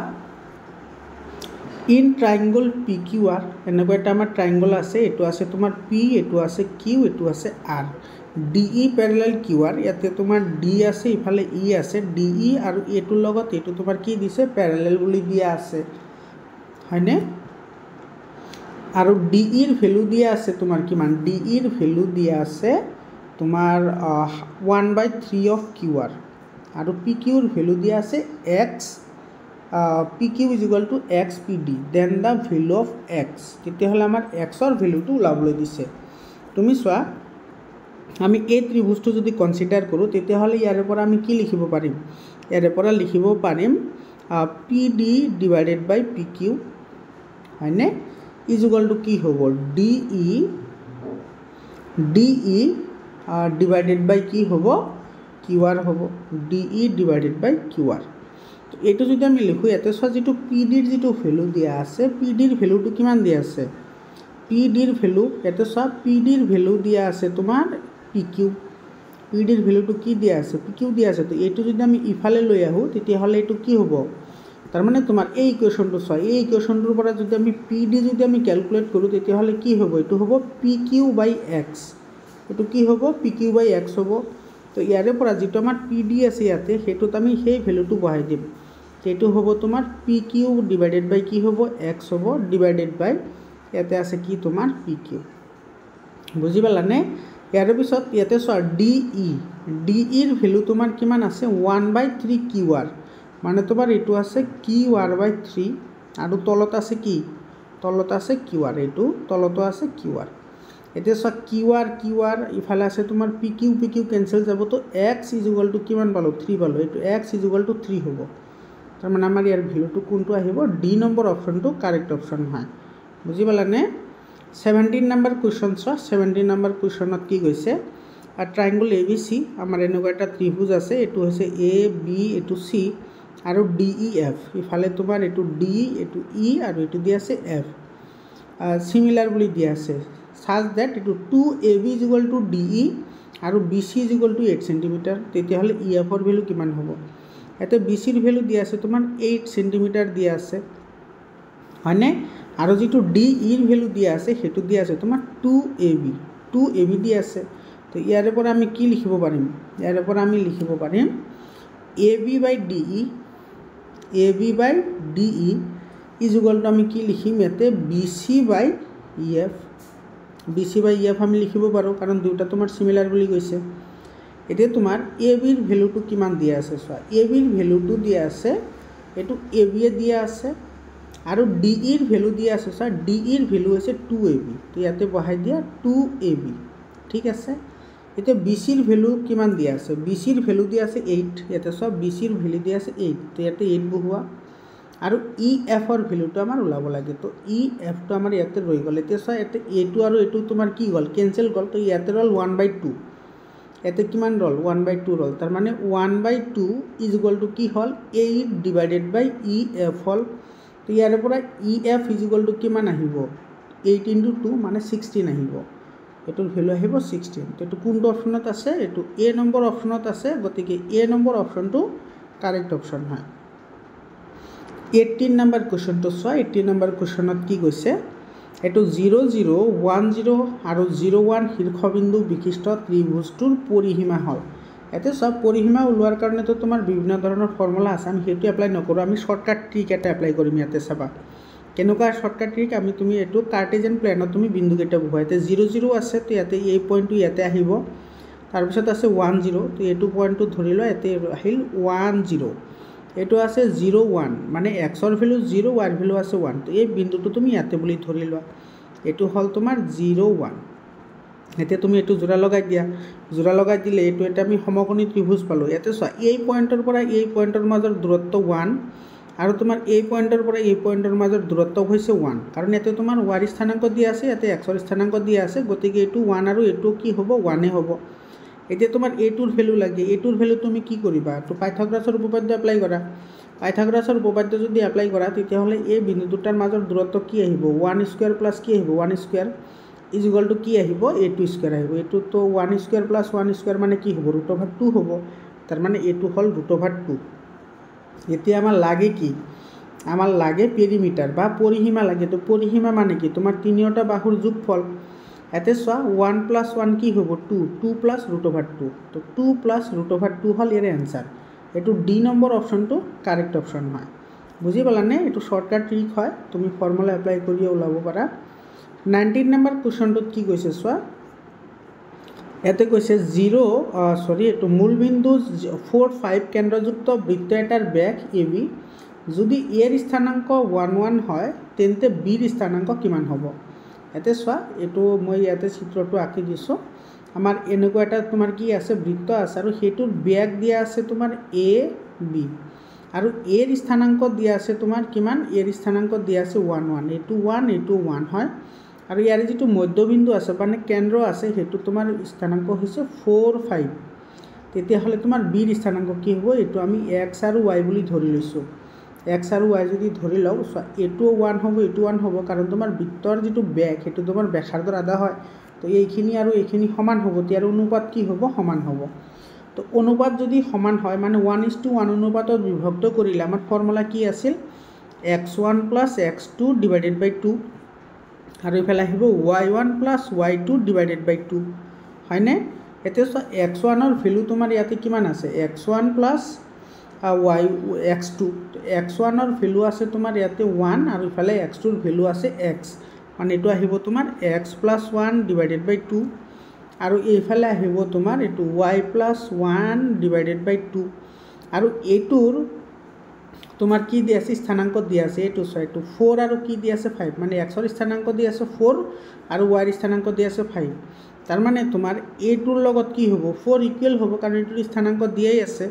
in triangle p q r এনেকুৱা এটা আমাৰ ট্ৰাইংগল আছে এইটো আছে তোমাৰ পি এইটো আছে কিউ এইটো আছে r d e parallel q r ইয়াতে তোমাৰ ডি আছে ইফালে ই e আছে ডি ই e আৰু এইটোৰ লগত এইটো তোমাৰ কি দিছে পেৰেলেল বুলি দিয়া আছে হয়নে আৰু ডি ইৰ ভেলু দিয়া আছে তোমাৰ কিমান ডি ইৰ ভেলু দিয়া আছে তোমাৰ one by three of q r আৰু পি কিউৰ ভেলু দিয়া আছে x p q equal to x p d then the value of x তেতিয়াহ'লে আমাৰ এক্সৰ ভেলুটো ওলাবলৈ দিছে তুমি চোৱা আমি এই ত্ৰিভুজটো যদি কনচিডাৰ কৰোঁ তেতিয়াহ'লে ইয়াৰে পৰা আমি কি লিখিব পাৰিম ইয়াৰে পৰা লিখিব পাৰিম p d divided by P q হয়নে ই যুগলটো e, e, কি হ'ব d e d e divided by কি হ'ব কিউ আৰ হ'ব d e divided by q r এইটো যদি আমি লিখোঁ ইয়াতে চোৱা যিটো পি ডিৰ যিটো ভেলু দিয়া আছে পি ডিৰ ভেলুটো কিমান দিয়া আছে পি ডিৰ ভেলু ইয়াতে চোৱা পি ডিৰ ভেলু দিয়া আছে তোমাৰ পি কিউ পি ডিৰ ভেলুটো কি দিয়া আছে পি কিউ দিয়া আছে তো এইটো যদি আমি ইফালে লৈ আহোঁ তেতিয়াহ'লে এইটো কি হ'ব তাৰমানে তোমাৰ এই ইকুৱেশ্যনটো চোৱা এই ইকুৱেশ্যনটোৰ পৰা যদি আমি পি ডি যদি আমি কেলকুলেট কৰোঁ তেতিয়াহ'লে কি হ'ব এইটো হ'ব পি কিউ বাই এক্স এইটো কি হ'ব পি কিউ বাই এক্স হ'ব তো ইয়াৰে পৰা যিটো আমাৰ পি ডি আছে ইয়াতে সেইটোত আমি সেই ভেলুটো বঢ়াই দিম সেইটো হ'ব তোমাৰ পি কিউ ডিভাইডেড বাই কি হ'ব এক্স হ'ব ডিভাইডেড বাই ইয়াতে আছে কি তোমাৰ পি কিউ বুজি পালানে ইয়াৰ পিছত ইয়াতে চোৱা ডি ই ডি ইৰ ভেলু তোমাৰ কিমান আছে one by three q r মানে তোমাৰ এইটো আছে কিউ আৰ বাই থ্ৰী আৰু তলত আছে কি তলত আছে কিউ আৰ এইটো তলতো আছে কিউ আৰ এতিয়া চোৱা কিউ আৰ কিউ আৰ ইফালে আছে তোমাৰ p q p q cancel যাব তো এক্স ইজুগলটো কিমান পালোঁ থ্ৰী পালোঁ এইটো এক্স ইজুগলটো থ্ৰী হ'ব তাৰমানে আমাৰ ইয়াৰ ভেলুটো কোনটো আহিব ডি নম্বৰ অপশ্যনটো কাৰেক্ট অপশ্যন হয় বুজি পালানে চেভেণ্টিন নম্বৰ কুৱেশ্যন চোৱা চেভেণ্টিন নম্বৰ কুৱেশ্যনত কি কৈছে ট্ৰাইংগুল এ বি চি আমাৰ এনেকুৱা এটা ত্ৰিভুজ আছে এইটো হৈছে এ বি এইটো চি আৰু ডি ই এফ ইফালে তোমাৰ এইটো ডি এইটো ই e আৰু এইটো দিয়া আছে এফ ছিমিলাৰ বুলি দিয়া আছে চাৰ্জ ডেট এইটো two a b Jugal to d e আৰু বি চি যুগল টু এইট চেণ্টিমিটাৰ তেতিয়াহ'লে ই এফৰ ভেলু কিমান হ'ব ইয়াতে বি চিৰ ভেলু দিয়া আছে তোমাৰ এইট চেণ্টিমিটাৰ দিয়া আছে হয়নে আৰু যিটো ডি ইৰ ভেলু দিয়া আছে সেইটো দিয়া আছে তোমাৰ two a b two a b দিয়া আছে তো ইয়াৰে পৰা আমি কি লিখিব পাৰিম ইয়াৰে পৰা আমি লিখিব পাৰিম a B by D E A B by D e ই যুগলটো আমি কি লিখিম ইয়াতে b C by e f b C by e f আমি লিখিব পাৰোঁ কাৰণ দুয়োটা তোমাৰ চিমিলাৰ বুলি কৈছে এতিয়া তোমাৰ এ বিৰ ভেলুটো কিমান দিয়া আছে চোৱা এ বিৰ ভেলুটো দিয়া আছে এইটো এ বিয়ে দিয়া আছে আৰু ডি ইৰ ভেলু দিয়া আছে ছাৰ ডি ইৰ ভেলু হৈছে টু এ বি ইয়াতে বহাই দিয়া টু এ বি ঠিক আছে এতিয়া বি চিৰ ভেলু কিমান দিয়া আছে বি চিৰ ভেলু দিয়া আছে এইট ইয়াতে চোৱা বি চিৰ ভেলু দিয়া আছে এইট ইয়াতে এইট বহোৱা আৰু ই e এফৰ ভেলুটো আমাৰ ওলাব লাগে তো ই e এফটো আমাৰ ইয়াতে ৰৈ গ'ল এতিয়া চোৱা ইয়াতে এইটো আৰু এইটো তোমাৰ কি গ'ল কেঞ্চেল গ'ল তো ইয়াতে ৰ'ল ওৱান বাই টু ইয়াতে কিমান ৰ'ল ওৱান বাই টু ৰ'ল তাৰমানে ওৱান বাই টু ইজ গ'লটো কি হ'ল eight divided by e f হ'ল ইয়াৰে পৰা ই এফ ফিজিকেলটো কিমান আহিব এইটিন টু টু মানে ছিক্সটিন আহিব এইটোৰ ভেলু আহিব ছিক্সটিন তো এইটো কোনটো অপশ্যনত আছে এইটো এ নম্বৰ অপশ্যনত আছে গতিকে এ নম্বৰ অপশ্যনটো কাৰেক্ট অপশ্যন হয় এইটিন নম্বৰ কুৱেশ্যনটো চোৱা এইটিন নম্বৰ কুৱেশ্যনত কি গৈছে এইটো জিৰ' জিৰ' ওৱান জিৰ' আৰু জিৰ' ওৱান শীৰ্ষবিন্দু বিশিষ্ট ত্ৰিভুজটোৰ পৰিসীমা হয় এতিয়া চব পৰিসীমা ওলোৱাৰ কাৰণেতো তোমাৰ বিভিন্ন ধৰণৰ ফৰ্মুলা আছে আমি সেইটো এপ্লাই নকৰোঁ আমি শ্বৰ্টকাট ট্ৰিক এটা এপ্লাই কৰিম ইয়াতে চাবা কেনেকুৱা শ্বৰ্টকাট ট্ৰিক আমি তুমি এইটো কাৰ্টেজেন প্লেনত তুমি বিন্দুকেইটা বহোৱা এতিয়া জিৰ' জিৰ' আছে তো ইয়াতে এই পইণ্টটো ইয়াতে আহিব তাৰপিছত আছে ওৱান জিৰ' তো এইটো পইণ্টটো ধৰি লোৱা ইয়াতে আহিল ওৱান জিৰ' এইটো আছে জিৰ' ওৱান মানে এক্সৰ ভেলু জিৰ' ৱাইৰ ভেলু আছে ওৱান তো এই বিন্দুটো তুমি ইয়াতে বুলি ধৰি লোৱা এইটো হ'ল তোমাৰ জিৰ' ওৱান এতিয়া তুমি এইটো জোৰা লগাই দিয়া জোৰা লগাই দিলে এইটো এটা আমি সমকোণী ত্ৰিভুজ পালোঁ ইয়াতে চোৱা এই পইণ্টৰ পৰা এই পইণ্টৰ মাজৰ দূৰত্ব ওৱান আৰু তোমাৰ এই পইণ্টৰ পৰা এই পইণ্টৰ মাজৰ দূৰত্ব হৈছে ওৱান কাৰণ ইয়াতে তোমাৰ ৱাৰ স্থানাংক দিয়া আছে ইয়াতে এক্সৰ স্থানাংক দিয়া আছে গতিকে এইটো ওৱান আৰু এইটো কি হ'ব ওৱানেই হ'ব এতিয়া তোমাৰ এইটোৰ ভেলু লাগে এইটোৰ ভেলু তুমি কি কৰিবা তো পাইথাগ্ৰাছৰ উপপাদ্য এপ্লাই কৰা পাইথাগ্ৰাছৰ উপপাদ্য যদি এপ্লাই কৰা তেতিয়াহ'লে এই বিন্দু দুটাৰ মাজৰ দূৰত্ব কি আহিব ওৱান স্কুৱেৰ প্লাছ কি আহিব one square is equal to কি আহিব টু স্কুৱেৰ আহিব এইটোতো one square plus one square মানে কি হ'ব ৰুট অভাৰ টু হ'ব তাৰমানে এইটো হ'ল ৰুট অভাৰ টু এতিয়া আমাৰ লাগে কি আমাৰ লাগে পেৰিমিটাৰ বা পৰিসীমা লাগে তো পৰিসীমা মানে কি তোমাৰ তিনিওটা বাহুৰ যোগফল ইয়াতে চোৱা ওৱান প্লাছ ওৱান কি হ'ব two two plus root over two তো two plus root over two হ'ল ইয়াৰে এনচাৰ এইটো ডি নম্বৰ অপশ্যনটো কাৰেক্ট অপশ্যন হয় বুজি পালানে এইটো শ্বৰ্টকাট ট্ৰিক হয় তুমি ফৰ্মুলা এপ্লাই কৰিয়ে ওলাব পাৰা নাইণ্টিন নম্বৰ কুৱেশ্যনটোত কি কৈছে চোৱা ইয়াতে কৈছে জিৰ' চৰি এইটো মূলবিন্দু ফ'ৰ ফাইভ কেন্দ্ৰযুক্ত বৃত্ত এটাৰ বেগ এ বি যদি এৰ স্থানাংক ওৱান ওৱান হয় তেন্তে বিৰ স্থানাংক কিমান হ'ব ইয়াতে চোৱা এইটো মই ইয়াতে চিত্ৰটো আঁকি দিছোঁ আমাৰ এনেকুৱা এটা তোমাৰ কি আছে বৃত্ত আছে আৰু সেইটোৰ বেগ দিয়া আছে তোমাৰ এ বি আৰু এৰ স্থানাংক দিয়া আছে তোমাৰ কিমান এৰ স্থানাংক দিয়া আছে ওৱান ওৱান এইটো ওৱান এইটো ওৱান হয় আৰু ইয়াৰে যিটো মধ্যবিন্দু আছে মানে কেন্দ্ৰ আছে সেইটো তোমাৰ স্থানাংক হৈছে ফ'ৰ ফাইভ তেতিয়াহ'লে তোমাৰ বিৰ স্থানাংক কি হ'ব এইটো আমি এক্স আৰু ৱাই বুলি ধৰি লৈছোঁ এক্স আৰু ৱাই যদি ধৰি লওঁ চোৱা এইটো ওৱান হ'ব এইটো ওৱান হ'ব কাৰণ তোমাৰ বৃত্তৰ যিটো বেগ সেইটো তোমাৰ বেসাৰ্ধৰ আদা হয় তো এইখিনি আৰু এইখিনি সমান হ'ব তেতিয়া অনুপাত কি হ'ব সমান হ'ব তো অনুপাত যদি সমান হয় মানে ওৱান ইজ টু ওৱান অনুপাতত বিভক্ত কৰিলে আমাৰ ফৰ্মুলা কি আছিল x one plus x two divided by two আৰু এইফালে আহিব y one plus y two divided by two হয়নে এতিয়া চোৱা এক্স ওৱানৰ ভেলু তোমাৰ ইয়াতে কিমান আছে x one plus y x two x ওৱানৰ ভেলু আছে তোমাৰ ইয়াতে ওৱান আৰু ইফালে এক্স টুৰ ভেলু আছে এক্স মানে এইটো আহিব তোমাৰ x plus one divided by two আৰু এইফালে আহিব তোমাৰ এইটো y plus one divided by two আৰু এইটোৰ তোমাৰ কি দি আছে স্থানাংক দি আছে এইটো চোৱা এইটো ফ'ৰ আৰু কি দি আছে ফাইভ মানে এক্সৰ স্থানাংক দি আছে ফ'ৰ আৰু ৱাইৰ স্থানাংক দি আছে ফাইভ তাৰমানে তোমাৰ এইটোৰ লগত কি হ'ব ফ'ৰ ইকুৱেল হ'ব কাৰণ এইটোৰ স্থানাংক দিয়াই আছে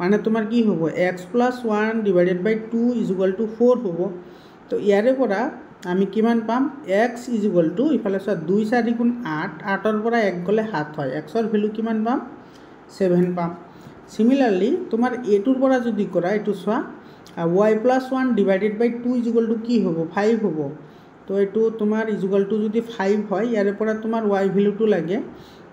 মানে তোমাৰ কি হ'ব x plus one divided by two is equal to four হ'ব তো ইয়াৰে পৰা আমি কিমান পাম এক্স ইজ ইকুৱেল টু ইফালে চোৱা দুই চাৰি গুণ আঠ আঠৰ পৰা এক গ'লে সাত হয় এক্সৰ ভেলু কিমান পাম ছেভেন পাম চিমিলাৰলি তোমাৰ এইটোৰ পৰা যদি কৰা এইটো চোৱা y plus one divided by two ইজুগলটো কি হ'ব ফাইভ হ'ব তো এইটো তোমাৰ ইজুগলটো যদি ফাইভ হয় ইয়াৰে পৰা তোমাৰ ৱাই ভেলুটো লাগে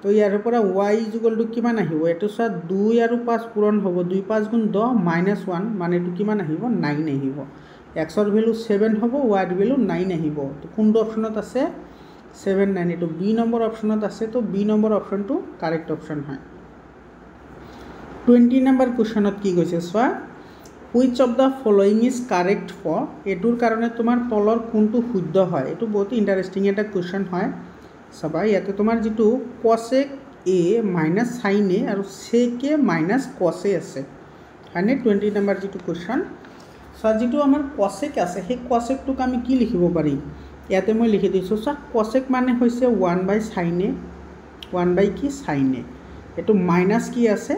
তো ইয়াৰে পৰা ৱাই ইজুগলটো কিমান আহিব এইটো চোৱা দুই আৰু পাঁচ পূৰণ হ'ব দুই পাঁচ গুণ দহ মাইনাছ ওৱান মানে এইটো কিমান আহিব নাইন আহিব এক্সৰ ভেলু ছেভেন হ'ব ৱাইৰ ভেলু নাইন আহিব তো কোনটো অপশ্যনত আছে ছেভেন নাইন এইটো বি নম্বৰ অপশ্যনত আছে তো বি নম্বৰ অপশ্যনটো কাৰেক্ট অপশ্যন হয় টুৱেণ্টি নম্বৰ কুৱেশ্যনত কি কৈছে চোৱা which of the following is correct ফ এইটোৰ কাৰণে তোমাৰ তলৰ কোনটো শুদ্ধ হয় এইটো বহুত ইণ্টাৰেষ্টিং এটা কুৱেশ্যন হয় চাবা ইয়াতে তোমাৰ যিটো কচেক এ মাইনাছ চাইন এ আৰু চেক এ মাইনাছ কচে আছে হয়নে টুৱেণ্টি নাম্বাৰ যিটো কুৱেশ্যন চোৱা যিটো আমাৰ কচেক আছে সেই কচেকটোক আমি কি লিখিব পাৰিম ইয়াতে মই লিখি দিছোঁ চোৱা কচেক মানে হৈছে one by sine A one by কি চাইন এ এইটো মাইনাছ কি আছে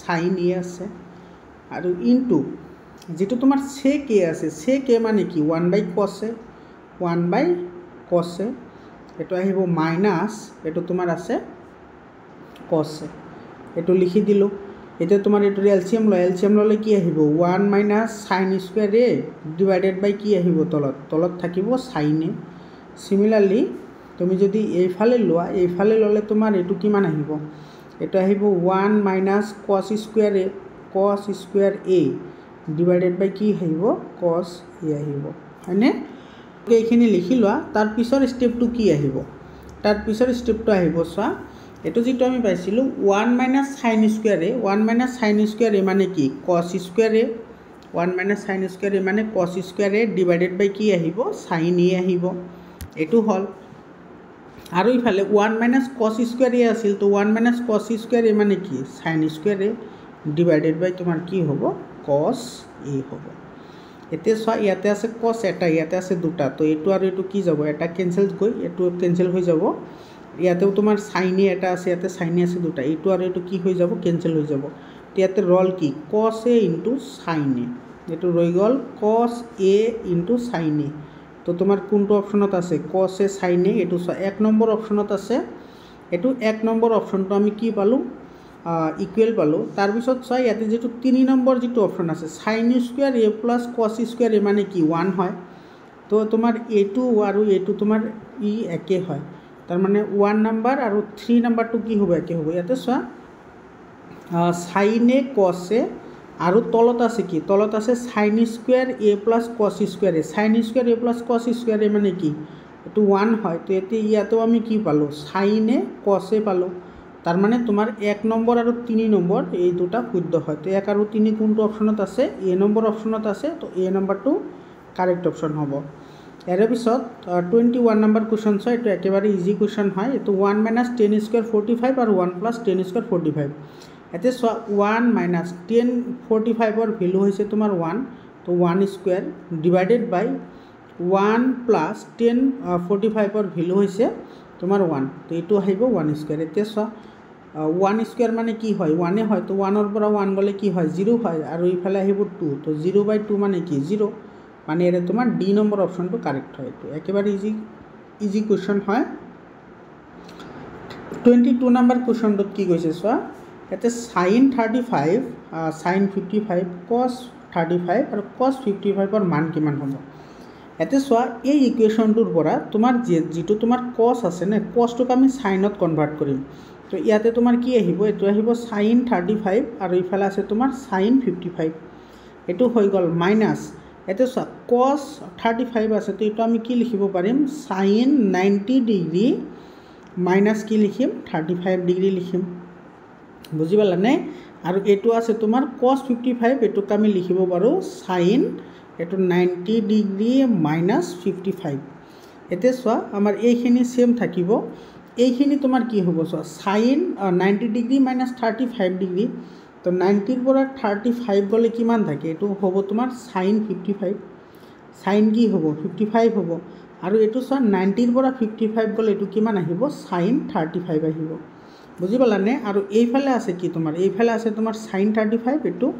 চাইন এ আছে আৰু ইনটো যিটো তোমাৰ চে কে আছে চে কে মানে কি ওৱান বাই কচে ওৱান বাই কচে এইটো আহিব মাইনাছ এইটো তোমাৰ আছে কচে এইটো লিখি দিলোঁ এতিয়া তোমাৰ এইটো এলচিয়াম লয় এলচিয়াম ল'লে কি আহিব one minus sine square A divided by কি আহিব তলত তলত থাকিব চাইনে চিমিলাৰলি তুমি যদি এইফালে লোৱা এইফালে ল'লে তোমাৰ এইটো কিমান আহিব এইটো আহিব one minus cos square A cos square A divided by কি আহিব কচ ই আহিব হয়নে এইখিনি লিখি লোৱা তাৰপিছৰ ষ্টেপটো কি আহিব তাৰপিছৰ ষ্টেপটো আহিব চোৱা এইটো যিটো আমি পাইছিলোঁ one minus sine square A one minus sine square A মানে কি cos square A one minus sine square A মানে cos square A divided by কি আহিব চাইন ই আহিব এইটো হ'ল আৰু ইফালে one minus cos square A আছিল তো one minus cos square A মানে কি sine square A divided by তোমাৰ কি হ'ব কচ এ হ'ব এতিয়া চোৱা ইয়াতে আছে কচ এটা ইয়াতে আছে দুটা তো এইটো আৰু এইটো কি যাব এটা কেঞ্চেল গৈ এইটো কেঞ্চেল হৈ যাব ইয়াতেও তোমাৰ চাইনি এটা আছে ইয়াতে চাইনি আছে দুটা এইটো আৰু এইটো কি হৈ যাব কেঞ্চেল হৈ যাব ইয়াতে ৰল কি কচ এ ইনটু চাইনে এইটো ৰৈ গ'ল কচ এ ইনটু চাইনে তো তোমাৰ কোনটো অপশ্যনত আছে কচ এ চাইনে এইটো চোৱা এক নম্বৰ অপশ্যনত আছে এইটো এক নম্বৰ অপশ্যনটো আমি কি পালোঁ ইকুৱেল পালোঁ তাৰপিছত চোৱা ইয়াতে যিটো তিনি নম্বৰ যিটো অপশ্যন আছে sine square A plus cos square মানে কি ওৱান হয় তো তোমাৰ এইটো আৰু এইটো তোমাৰ ই একে হয় তাৰমানে ওৱান নম্বৰ আৰু থ্ৰী নম্বৰটো কি হ'ব একে হ'ব ইয়াতে চোৱা চাইনে কছে আৰু তলত আছে কি তলত আছে sine square A plus cos স্কুৱেৰে sine square A plus cos স্কুৱেৰে মানে কি এইটো ওৱান হয় তো এতিয়া ইয়াতো আমি কি পালোঁ চাইনে কছে পালোঁ তাৰমানে তোমাৰ এক নম্বৰ আৰু তিনি নম্বৰ এই দুটা শুদ্ধ হয় তো এক আৰু তিনি কোনটো অপশ্যনত আছে এ নম্বৰ অপশ্যনত আছে তো এ নম্বৰটো কাৰেক্ট অপশ্যন হ'ব ইয়াৰে পিছত টুৱেণ্টি ওৱান নম্বৰ কুৱেশ্যন হয় এইটো একেবাৰে ইজি কুৱেশ্যন হয় এইটো one minus tan square forty five আৰু one plus tan square forty five এতিয়া চোৱা ওৱান মাইনাছ টেন ফৰ্টি ফাইভৰ ভেলু হৈছে তোমাৰ ওৱান তো one square divided by one plus tan forty ফাইভৰ ভেলু হৈছে তোমাৰ ওৱান তো এইটো আহিব ওৱান স্কুৱেৰ এতিয়া চোৱা ওৱান স্কুৱেৰ মানে কি হয় ওৱানে হয় তো ওৱানৰ পৰা ওৱান গ'লে কি হয় জিৰ' হয় আৰু ইফালে আহিব টু তো জিৰ' বাই টু মানে কি জিৰ' মানে এনে তোমাৰ ডি নম্বৰ অপশ্যনটো কাৰেক্ট হয় এইটো একেবাৰে ইজি ইজি কুৱেশ্যন হয় টুৱেণ্টি টু নম্বৰ কুৱেশ্যনটোত কি কৈছে চোৱা ইয়াতে sine thirty five sine fifty five cos thirty five আৰু কছ ফিফটি ফাইভৰ মান কিমান হ'ব ইয়াতে চোৱা এই ইকুৱেশ্যনটোৰ পৰা তোমাৰ যি যিটো তোমাৰ কছ আছে ন কছটোক আমি চাইনত কনভাৰ্ট কৰিম তো ইয়াতে তোমাৰ কি আহিব এইটো আহিব চাইন থাৰ্টি ফাইভ আৰু ইফালে আছে তোমাৰ চাইন ফিফটি ফাইভ এইটো হৈ গ'ল মাইনাছ এতিয়া চোৱা কচ থাৰ্টি ফাইভ আছে তো এইটো আমি কি লিখিব পাৰিম চাইন নাইণ্টি ডিগ্ৰী মাইনাছ কি লিখিম থাৰ্টি ফাইভ ডিগ্ৰী লিখিম বুজি পালানে আৰু এইটো আছে তোমাৰ কচ ফিফটি ফাইভ এইটোক আমি লিখিব পাৰোঁ চাইন এইটো ninety degree minus fifty five এতিয়া চোৱা আমাৰ এইখিনি চেম থাকিব এইখিনি তোমাৰ কি হ'ব চোৱা sine ninety degree minus thirty five degree তো নাইণ্টিৰ পৰা থাৰ্টি ফাইভ গ'লে কিমান থাকে এইটো হ'ব তোমাৰ চাইন ফিফটি ফাইভ চাইন কি হ'ব ফিফটি ফাইভ হ'ব আৰু এইটো চোৱা নাইণ্টিৰ পৰা ফিফটি ফাইভ গ'লে এইটো কিমান আহিব চাইন থাৰ্টি ফাইভ আহিব বুজি পালানে আৰু এইফালে আছে কি তোমাৰ এইফালে আছে তোমাৰ চাইন থাৰ্টি ফাইভ এইটো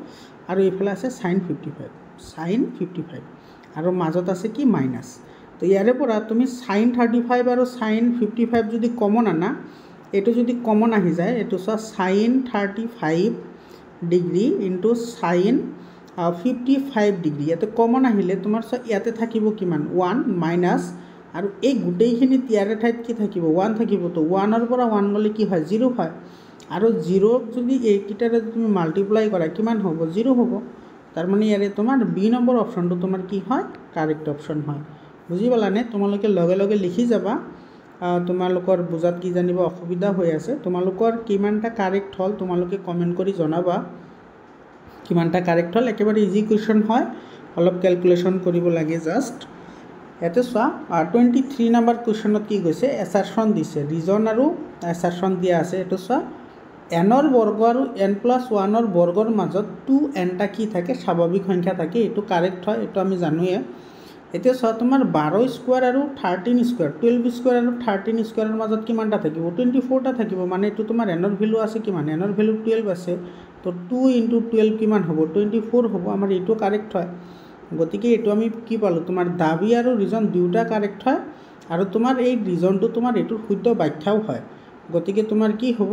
আৰু এইফালে আছে sine fifty five sine fifty five আৰু মাজত আছে কি মাইনাছ তো ইয়াৰে পৰা তুমি চাইন থাৰ্টি ফাইভ আৰু চাইন ফিফটি ফাইভ যদি কমন আনা এইটো যদি কমন আহি যায় এইটো চোৱা sine thirty five degree into sine fifty five degree ইয়াতে কমন আহিলে তোমাৰ চোৱা ইয়াতে থাকিব কিমান ওৱান মাইনাছ আৰু এই গোটেইখিনিত ইয়াৰে ঠাইত কি থাকিব ওৱান থাকিবতো ওৱানৰ পৰা ওৱান গ'লে কি হয় জিৰ' হয় আৰু জিৰ'ক যদি এইকেইটাৰে তুমি মাল্টিপ্লাই কৰা কিমান হ'ব জিৰ' হ'ব তাৰমানে ইয়াৰে তোমাৰ বি নম্বৰ অপশ্যনটো তোমাৰ কি হয় কাৰেক্ট অপশ্যন হয় বুজি পালানে তোমালোকে লগে লগে লিখি যাবা তোমালোকৰ বুজাত কি জানিব অসুবিধা হৈ আছে তোমালোকৰ কিমানটা কাৰেক্ট হ'ল তোমালোকে কমেণ্ট কৰি জনাবা কিমানটা কাৰেক্ট হ'ল একেবাৰে ইজি কুৱেশ্যন হয় অলপ কেলকুলেশ্যন কৰিব লাগে জাষ্ট ইয়াতে চোৱা টুৱেণ্টি থ্ৰী নাম্বাৰ কুৱেশ্যনত কি কৈছে এছাৰশ্যন দিছে ৰিজন আৰু এছাৰশ্যন দিয়া আছে এইটো চোৱা এনৰ বৰ্গ আৰু এন প্লাছ ওৱানৰ বৰ্গৰ মাজত টু এনটা কি থাকে স্বাভাৱিক সংখ্যা থাকে এইটো কাৰেক্ট হয় এইটো আমি জানোৱেই এতিয়া চোৱা তোমাৰ বাৰ স্কোৱাৰ আৰু থাৰ্টিন স্কোৱাৰ টুৱেলভ স্কোৱাৰ আৰু থাৰ্টিন স্কোৱাৰৰ মাজত কিমানটা থাকিব টুৱেণ্টি ফ'ৰটা থাকিব মানে এইটো তোমাৰ এনৰ ভেলু আছে কিমান এনৰ ভেলু টুৱেলভ আছে তো টু ইণ্টু টুৱেলভ কিমান হ'ব টুৱেণ্টি ফ'ৰ হ'ব আমাৰ এইটো কাৰেক্ট হয় গতিকে এইটো আমি কি পালোঁ তোমাৰ দাবী আৰু ৰিজন দুয়োটা কাৰেক্ট হয় আৰু তোমাৰ এই ৰিজনটো তোমাৰ এইটোৰ শুদ্ধ ব্যাখ্যাও হয় গতিকে তোমাৰ কি হ'ব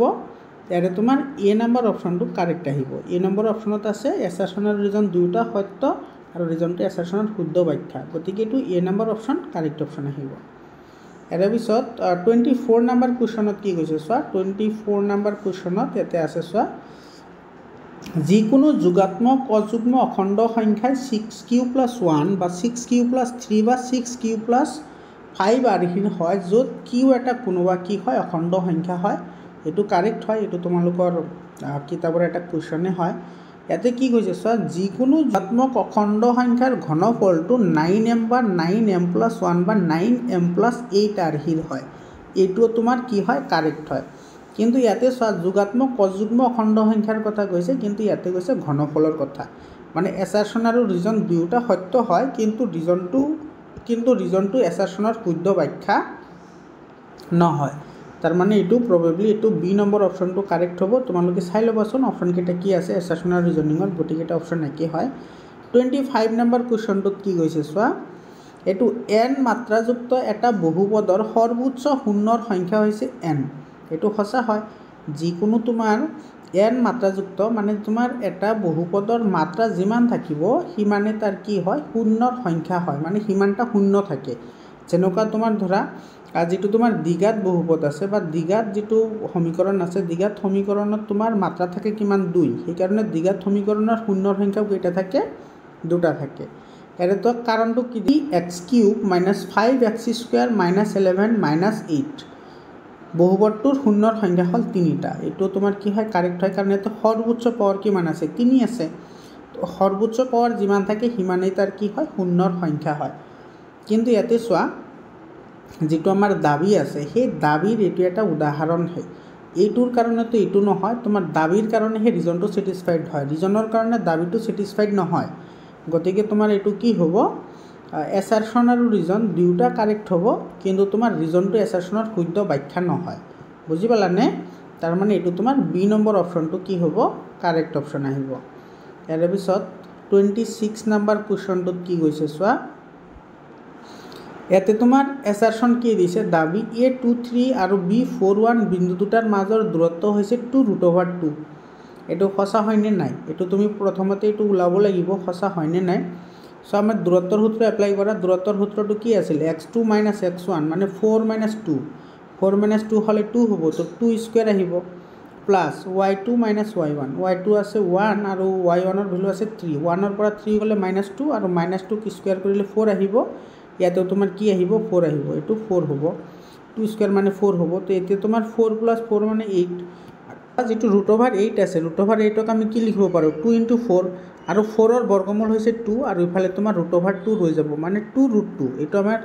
ইয়াৰে তোমাৰ এ নম্বৰ অপশ্যনটো কাৰেক্ট আহিব এ নম্বৰ অপশ্যনত আছে এছাৰ্চনৰ ৰিজন দুয়োটা সত্য আৰু ৰিজনটো এছাৰশ্যনত শুদ্ধ ব্যাখ্যা গতিকে এইটো A number option correct option আহিব ইয়াৰে পিছত টুৱেণ্টি ফ'ৰ নম্বৰ কুৱেশ্যনত কি কৈছে চোৱা টুৱেণ্টি ফ'ৰ নম্বৰ কুৱেশ্যনত ইয়াতে আছে চোৱা যিকোনো যোগাত্মক অযুগ্ম অখণ্ড সংখ্যাই ছিক্স কিউ প্লাছ ওৱান বা ছিক্স কিউ প্লাছ থ্ৰী বা ছিক্স কিউ প্লাছ ফাইভ আৰ্হিন হয় য'ত কিউ এটা কোনোবা কি হয় অখণ্ড সংখ্যা হয় এইটো কাৰেক্ট হয় এইটো তোমালোকৰ কিতাপৰ এটা কুৱেশ্যনে হয় ইয়াতে কি কৈছে চোৱা যিকোনো যাত্মক অখণ্ড সংখ্যাৰ ঘনফলটো নাইন এম বা নাইন এম প্লাছ ওৱান বা নাইন এম প্লাছ এইট আৰ্হিৰ হয় এইটোও তোমাৰ কি হয় কাৰেক্ট হয় কিন্তু ইয়াতে চোৱা যোগাত্মক প্ৰযুগ্ম অখণ্ড সংখ্যাৰ কথা কৈছে কিন্তু ইয়াতে কৈছে ঘনফলৰ কথা মানে এচাৰ্চন আৰু ৰিজন দুয়োটা সত্য হয় কিন্তু ৰিজনটো কিন্তু ৰিজনটো এচাৰ্চনৰ শুদ্ধ ব্যাখ্যা নহয় তাৰ মানে এইটো প্ৰবেবলি এইটো বি নম্বৰ অপশ্যনটো কাৰেক্ট হ'ব তোমালোকে চাই ল'বাচোন অপশ্যনকেইটা কি আছে এছাৰশ্যন আৰু ৰিজনিঙত গোটেইকেইটা অপশ্যন একেই হয় টুৱেণ্টি ফাইভ নম্বৰ কুৱেশ্যনটোত কি গৈছে চোৱা এইটো এন মাত্ৰাযুক্ত এটা বহুপদৰ সৰ্বোচ্চ শূন্যৰ সংখ্যা হৈছে এন এইটো সঁচা হয় যিকোনো তোমাৰ এন মাত্ৰাযুক্ত মানে তোমাৰ এটা বহুপদৰ মাত্ৰা যিমান থাকিব সিমানে তাৰ কি হয় শূন্যৰ সংখ্যা হয় মানে সিমানটা শূন্য থাকে যেনেকুৱা তোমাৰ ধৰা আৰু যিটো তোমাৰ দীঘাত বহুপদ আছে বা দীঘাত যিটো সমীকৰণ আছে দীঘাত সমীকৰণত তোমাৰ মাত্ৰা থাকে কিমান দুই সেইকাৰণে দীঘাত সমীকৰণৰ শূন্যৰ সংখ্যাও কেইটা থাকে দুটা থাকে এনেতো কাৰণটো কি দি x cube minus five x square minus eleven minus eight বহুপদটোৰ শূন্যৰ সংখ্যা হ'ল তিনিটা এইটো তোমাৰ কি হয় কাৰেক্ট হয় কাৰণে এইটো সৰ্বোচ্চ পাৱাৰ কিমান আছে তিনি আছে সৰ্বোচ্চ পাৱাৰ যিমান থাকে সিমানেই তাৰ কি হয় শূন্যৰ সংখ্যা হয় কিন্তু ইয়াতে চোৱা যিটো আমাৰ দাবী আছে সেই দাবীৰ এইটো এটা উদাহৰণ উদাহৰণহে এইটোৰ কাৰণেতো এইটো নহয় তোমাৰ দাবীৰ কাৰণে সেই ৰিজনটো ছেটিছফাইড হয় ৰিজনৰ কাৰণে দাবীটো ছেটিছফাইড নহয় গতিকে তোমাৰ এইটো কি হ'ব এছাৰশ্যন আৰু ৰিজন দুয়োটা কাৰেক্ট হ'ব কিন্তু তোমাৰ ৰিজনটো এছাৰশ্যনৰ শুদ্ধ ব্যাখ্যা নহয় বুজি পালানে তাৰমানে এইটো তোমাৰ বি নম্বৰ অপশ্যনটো কি হ'ব কাৰেক্ট অপশ্যন আহিব ইয়াৰে পিছত টুৱেণ্টি ছিক্স নাম্বাৰ কুৱেশ্যনটোত কি গৈছে চোৱা ইয়াতে তোমার এসারশন কি দিছে দাবি এ টু থ্রি আর বি ফোর ওয়ান বিন্দু দুটার মাজর দূরত্ব হয়েছে টু রুট ওভার টু এটু সচা হয়নে নাই এটু তুমি প্রথমতে এটু ওলাব লাগিব সচা হয়নে নাই সো আমি দূরত্বর সূত্র এপ্লাই করা দূরত্বর সূত্রটা কি আছে x two minus x one মানে four minus two four minus two হলে টু হব তো টু স্কোয়ার আহিব plus y two minus y one y two আছে ওয়ান আর ওয়াই ওয়ানের ভ্যালু আছে থ্রি ওয়ানের থ্রি হলে মাইনাস টু আর মাইনাস টুক স্কোয়ার করলে ফোর আহিব ইয়াতে তোমাৰ কি আহিব ফ'ৰ আহিব এইটো ফ'ৰ হ'ব টু স্কুৱেৰ মানে ফ'ৰ হ'ব তো এতিয়া তোমাৰ ফ'ৰ প্লাছ ফ'ৰ মানে এইট যিটো ৰুট অভাৰ এইট আছে ৰুট অভাৰ এইটক আমি কি লিখিব পাৰোঁ টু ইণ্টু ফ'ৰ আৰু ফ'ৰৰ বৰ্গমূল হৈছে টু আৰু ইফালে তোমাৰ ৰুট অভাৰ টু ৰৈ যাব মানে টু ৰুট টু এইটো আমাৰ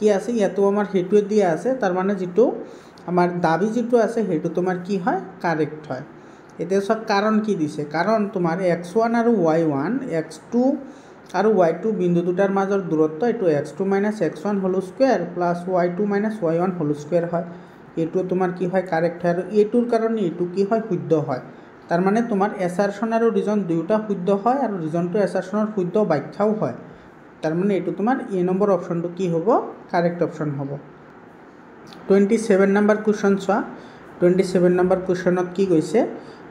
কি আছে ইয়াতো আমাৰ সেইটোৱে দিয়া আছে তাৰমানে যিটো আমাৰ দাবী যিটো আছে সেইটো তোমাৰ কি হয় কাৰেক্ট হয় এতিয়া চব কাৰণ কি দিছে কাৰণ তোমাৰ এক্স ওৱান আৰু ৱাই ওৱান এক্স টু আর ওয়াই টু বিন্দু দুটার মাজর দূরত্ব এই x two minus x one whole square plus y two minus y one whole square হয় এইটু তোমার কি হয় কারেক্ট হয় আর এইটুর কারণে এইটু কি হয় শুদ্ধ হয় তার মানে তোমার এসারশন আর রিজন দুটা শুদ্ধ হয় আর রিজনটো এসারশনের শুদ্ধ ব্যাখ্যাও হয় তার মানে এইটু তোমার এ নম্বর অপশনটো কি হব কারেক্ট অপশন হব টুয়েন্টি সেভেন নম্বর কুয়েশন চা টুয়েন্টি সেভেন নম্বর কুয়েশনত কি গৈছে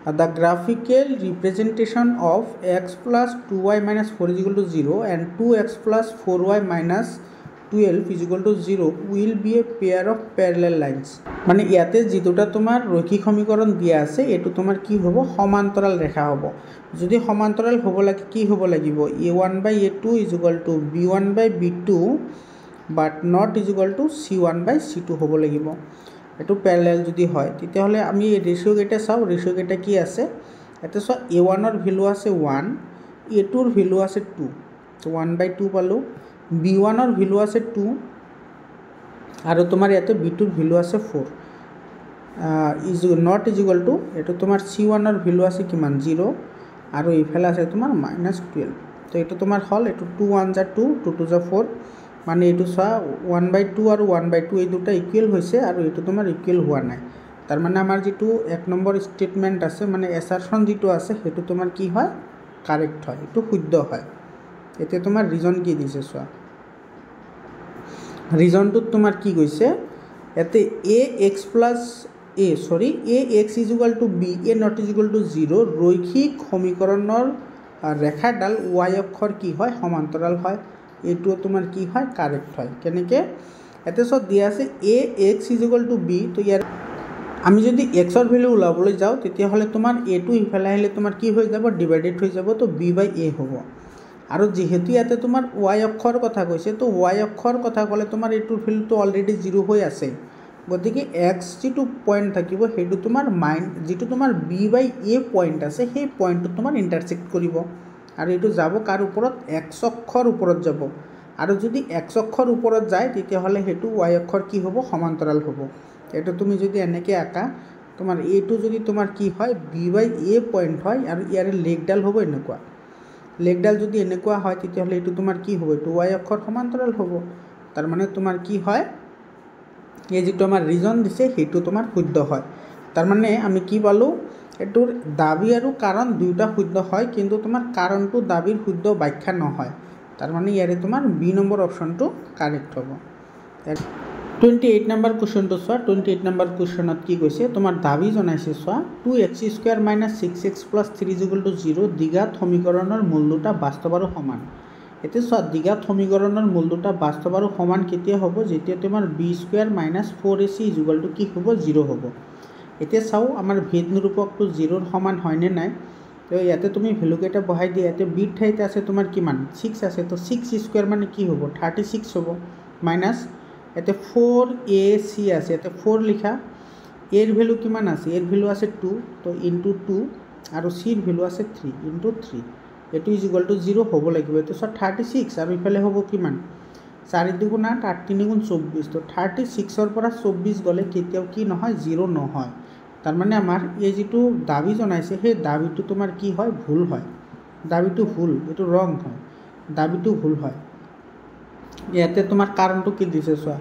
the graphical representation of x plus 2y minus 4 is equal to 0 and 2x plus 4y minus 12 is equal to 0 will be a pair of parallel lines মানে ইয়াতে যেটা দুটা তোমার রৈখিক সমীকরণ দিয়া আছে এইটো তোমাৰ কি হ'ব সমান্তৰাল ৰেখা হ'ব যদি সমান্তৰাল হ'ব লাগে কি হ'ব লাগিব এ one by A two is equal to B one by B two but not is equal to C one by C two হ'ব লাগিব একটু প্যারালাল যদি হয় তেতিয়াহ'লে আমি ৰেচিঅ' কেইটা চাওঁ ৰেচিঅ' কি আছে ইয়াতে চোৱা এ ওৱানৰ ভেলু আছে ওৱান এ টুৰ ভ্যালু আছে টু তো ওৱান বাই টু পালোঁ বি ওৱানৰ ভ্যালু আছে টু আৰু তোমাৰ ইয়াতে বি টুৰ ভ্যালু আছে four is not is equal to এইটো তোমাৰ চি ওৱানৰ ভ্যালু আছে কিমান জিৰ' আৰু এইফালে আছে তোমাৰ মাইনাছ টুয়েলভ তো এইটো তোমাৰ হ'ল এইটো টু ওৱান যা টু টু টু জা ফ'ৰ মানে এইটো চোৱা ওৱান বাই টু আৰু ওৱান বাই টু এই দুটা ইকুৱেল হৈছে আৰু এইটো তোমাৰ ইকুৱেল হোৱা নাই তাৰমানে আমাৰ যিটো এক নম্বৰ ষ্টেটমেণ্ট আছে মানে এছাৰশ্যন যিটো আছে সেইটো তোমাৰ কি হয় কাৰেক্ট হয় এইটো শুদ্ধ হয় এতিয়া তোমাৰ ৰিজন কি দিছে চোৱা ৰিজনটোত তোমাৰ কি গৈছে ইয়াতে এ এক্স প্লাছ এ চৰি A x equal to B A not equal to zero' ৰৈখিক সমীকৰণৰ ৰেখাডাল ৱাই অক্ষৰ কি হয় সমান্তৰাল হয় এইটো তোমাৰ কি হয় কাৰেক্ট হয় কেনেকৈ এতে চব দিয়া আছে A x is equal to B তো ইয়াৰ আমি যদি এক্সৰ ভেলু ওলাবলৈ যাওঁ তেতিয়াহ'লে তোমাৰ এইটো ইফালে আহিলে তোমাৰ কি হৈ যাব ডিভাইডেড হৈ যাব তো বি বাই এ হ'ব আৰু যিহেতু ইয়াতে তোমাৰ ৱাই অক্ষৰ কথা কৈছে তো ৱাই অক্ষৰ কথা ক'লে তোমাৰ এইটোৰ ভেলুটো অলৰেডি জিৰ' হৈ আছে গতিকে এক্স যিটো পইণ্ট থাকিব সেইটো তোমাৰ মাইণ্ড যিটো তোমাৰ বি বাই এ পইণ্ট আছে সেই পইণ্টটোত তোমাৰ ইণ্টাৰচেক্ট কৰিব আৰু এইটো যাব কাৰ ওপৰত একচক্ষৰ ওপৰত যাব আৰু যদি একচক্ষৰ ওপৰত যায় তেতিয়াহ'লে সেইটো ৱাই অক্ষৰ কি হ'ব সমান্তৰাল হ'ব এইটো তুমি যদি এনেকৈ আঁকা তোমাৰ এইটো যদি তোমাৰ কি হয় বি ৱাই এ পইণ্ট হয় আৰু ইয়াৰে লেগডাল হ'ব এনেকুৱা লেগডাল যদি এনেকুৱা হয় তেতিয়াহ'লে এইটো তোমাৰ কি হ'ব এইটো ৱাই অক্ষৰ সমান্তৰাল হ'ব তাৰমানে তোমাৰ কি হয় এই যিটো আমাৰ ৰিজন দিছে সেইটো তোমাৰ শুদ্ধ হয় তাৰমানে আমি কি পালোঁ এইটোৰ দাবী আৰু কাৰণ দুয়োটা শুদ্ধ হয় কিন্তু তোমাৰ কাৰণটো দাবীৰ শুদ্ধ ব্যাখ্যা নহয় তাৰমানে ইয়াৰে তোমাৰ বি নম্বৰ অপশ্যনটো কাৰেক্ট হ'ব টুৱেণ্টি এইট নম্বৰ কুৱেশ্যনটো চোৱা টুৱেণ্টি এইট নম্বৰ কুৱেশ্যনত কি কৈছে তোমাৰ দাবী জনাইছে চোৱা two x square minus six x plus three equal to zero' দীঘাত সমীকৰণৰ মূল দুটা বাস্তৱ আৰু সমান এতিয়া চোৱা দীঘাত সমীকৰণৰ মূল দুটা বাস্তৱ আৰু সমান কেতিয়া হ'ব যেতিয়া তোমাৰ বি স্কুৱেৰ মাইনাছ ফ'ৰ এ চি ইজুকুৱেলটো কি হ'ব জিৰ' হ'ব এতিয়া চাও আমাৰ ভিন নিৰূপকটো জিৰ'ৰ সমান হয়নে নাই তো ইয়াতে তুমি ভেলুকেইটা বহাই দিয়া ইয়াতে বিৰ ঠাইত আছে তোমাৰ কিমান ছিক্স আছে তো ছিক্স স্কুৱেৰ মানে কি হ'ব থাৰ্টি ছিক্স হ'ব মাইনাছ ইয়াতে ফ'ৰ এ চি আছে ইয়াতে ফ'ৰ লিখা এৰ ভেলু কিমান আছে এৰ ভেলু আছে টু তো ইনটু টু আৰু চিৰ ভেলু আছে থ্ৰী ইনটু থ্ৰী এইটো টু জিৰ' হ'ব লাগিব এইটো চব থাৰ্টি ছিক্স আৰু ইফালে হ'ব কিমান চাৰি দুগুণ আঠ তিনিগুণ চৌব্বিছ তো থাৰ্টি ছিক্সৰ পৰা চৌব্বিছ গ'লে কেতিয়াও কি নহয় জিৰ' নহয় তাৰমানে আমাৰ এই যিটো দাবী জনাইছে সেই দাবীটো তোমাৰ কি হয় ভুল হয় দাবীটো ভুল এইটো ৰং হয় দাবীটো ভুল হয় ইয়াতে তোমাৰ কাৰণটো কি দিছে চোৱা